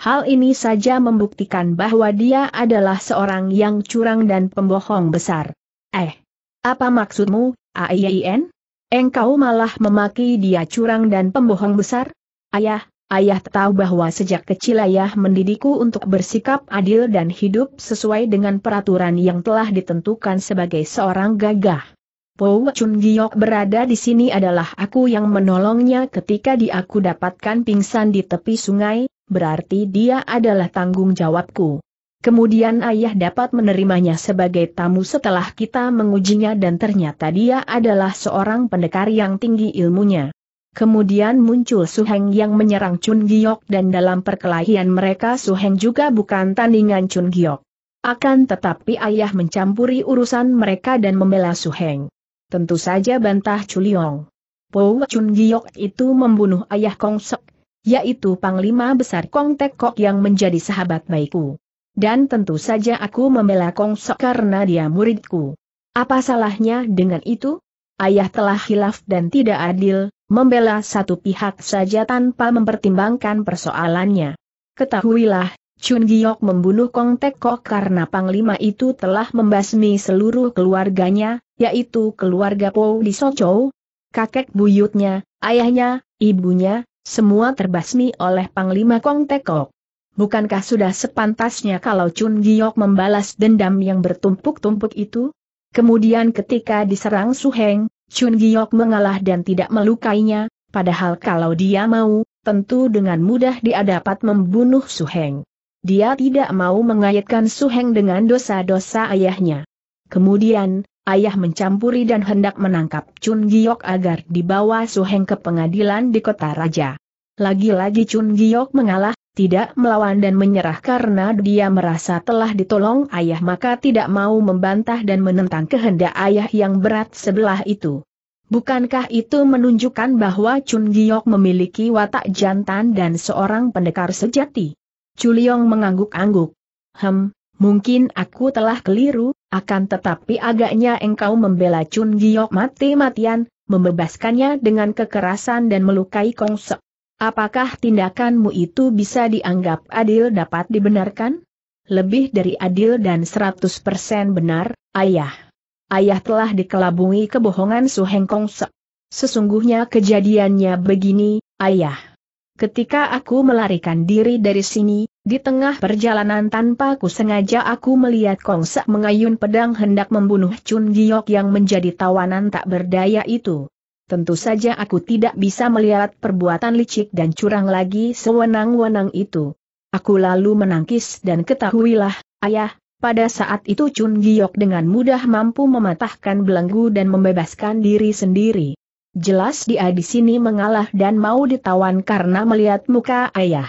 Hal ini saja membuktikan bahwa dia adalah seorang yang curang dan pembohong besar. Eh, apa maksudmu, Aiyin? Engkau malah memaki dia curang dan pembohong besar? Ayah, ayah tahu bahwa sejak kecil ayah mendidikku untuk bersikap adil dan hidup sesuai dengan peraturan yang telah ditentukan sebagai seorang gagah. Pou Chun Giok berada di sini adalah aku yang menolongnya ketika dia aku dapatkan pingsan di tepi sungai, berarti dia adalah tanggung jawabku. Kemudian ayah dapat menerimanya sebagai tamu setelah kita mengujinya dan ternyata dia adalah seorang pendekar yang tinggi ilmunya. Kemudian muncul Su Heng yang menyerang Chun Giok dan dalam perkelahian mereka Su Heng juga bukan tandingan Chun Giok. Akan tetapi ayah mencampuri urusan mereka dan membela Heng. Tentu saja bantah Chuliong. Pou Chun Giok itu membunuh ayah Kong Sek, yaitu Panglima Besar Kong Tekok yang menjadi sahabat baikku. Dan tentu saja aku membela Kong Sok karena dia muridku. Apa salahnya dengan itu? Ayah telah hilaf dan tidak adil, membela satu pihak saja tanpa mempertimbangkan persoalannya. Ketahuilah, Chun Giok membunuh Kong Tek Kok karena Panglima itu telah membasmi seluruh keluarganya, yaitu keluarga Po di Sochou. kakek buyutnya, ayahnya, ibunya, semua terbasmi oleh Panglima Kong Tek Kok. Bukankah sudah sepantasnya kalau Chun Giok membalas dendam yang bertumpuk-tumpuk itu? Kemudian ketika diserang Suheng, Chun Giok mengalah dan tidak melukainya, padahal kalau dia mau, tentu dengan mudah dia dapat membunuh Su Heng. Dia tidak mau mengaitkan Suheng dengan dosa-dosa ayahnya. Kemudian, ayah mencampuri dan hendak menangkap Chun Giok agar dibawa Suheng ke pengadilan di kota raja. Lagi-lagi Chun Giok mengalah, tidak melawan dan menyerah karena dia merasa telah ditolong ayah maka tidak mau membantah dan menentang kehendak ayah yang berat sebelah itu. Bukankah itu menunjukkan bahwa Chun Giok memiliki watak jantan dan seorang pendekar sejati? Chuliong mengangguk-angguk. Hem, mungkin aku telah keliru, akan tetapi agaknya engkau membela Chun Giok mati-matian, membebaskannya dengan kekerasan dan melukai Kong Apakah tindakanmu itu bisa dianggap adil dapat dibenarkan? Lebih dari adil dan 100% benar, ayah. Ayah telah dikelabungi kebohongan Su Heng Kong Sesungguhnya kejadiannya begini, ayah. Ketika aku melarikan diri dari sini, di tengah perjalanan tanpa ku sengaja aku melihat Kongsa mengayun pedang hendak membunuh Chun Giok yang menjadi tawanan tak berdaya itu. Tentu saja aku tidak bisa melihat perbuatan licik dan curang lagi sewenang-wenang itu. Aku lalu menangkis dan ketahuilah, ayah, pada saat itu Chun Giok dengan mudah mampu mematahkan belenggu dan membebaskan diri sendiri. Jelas dia di sini mengalah dan mau ditawan karena melihat muka ayah.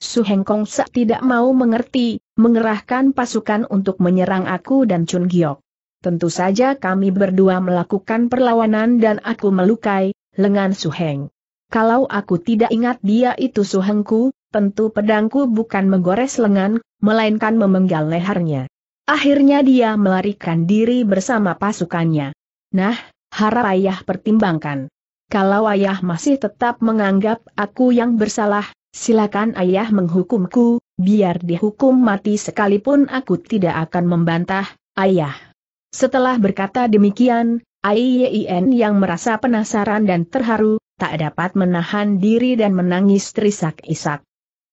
Su Hengkong tidak mau mengerti, mengerahkan pasukan untuk menyerang aku dan Chun Giok. Tentu saja kami berdua melakukan perlawanan dan aku melukai, lengan Su Heng. Kalau aku tidak ingat dia itu Su Hengku, tentu pedangku bukan menggores lengan, melainkan memenggal lehernya. Akhirnya dia melarikan diri bersama pasukannya. Nah, Harap ayah pertimbangkan. Kalau ayah masih tetap menganggap aku yang bersalah, silakan ayah menghukumku, biar dihukum mati sekalipun aku tidak akan membantah, ayah. Setelah berkata demikian, Aiyin yang merasa penasaran dan terharu, tak dapat menahan diri dan menangis terisak-isak.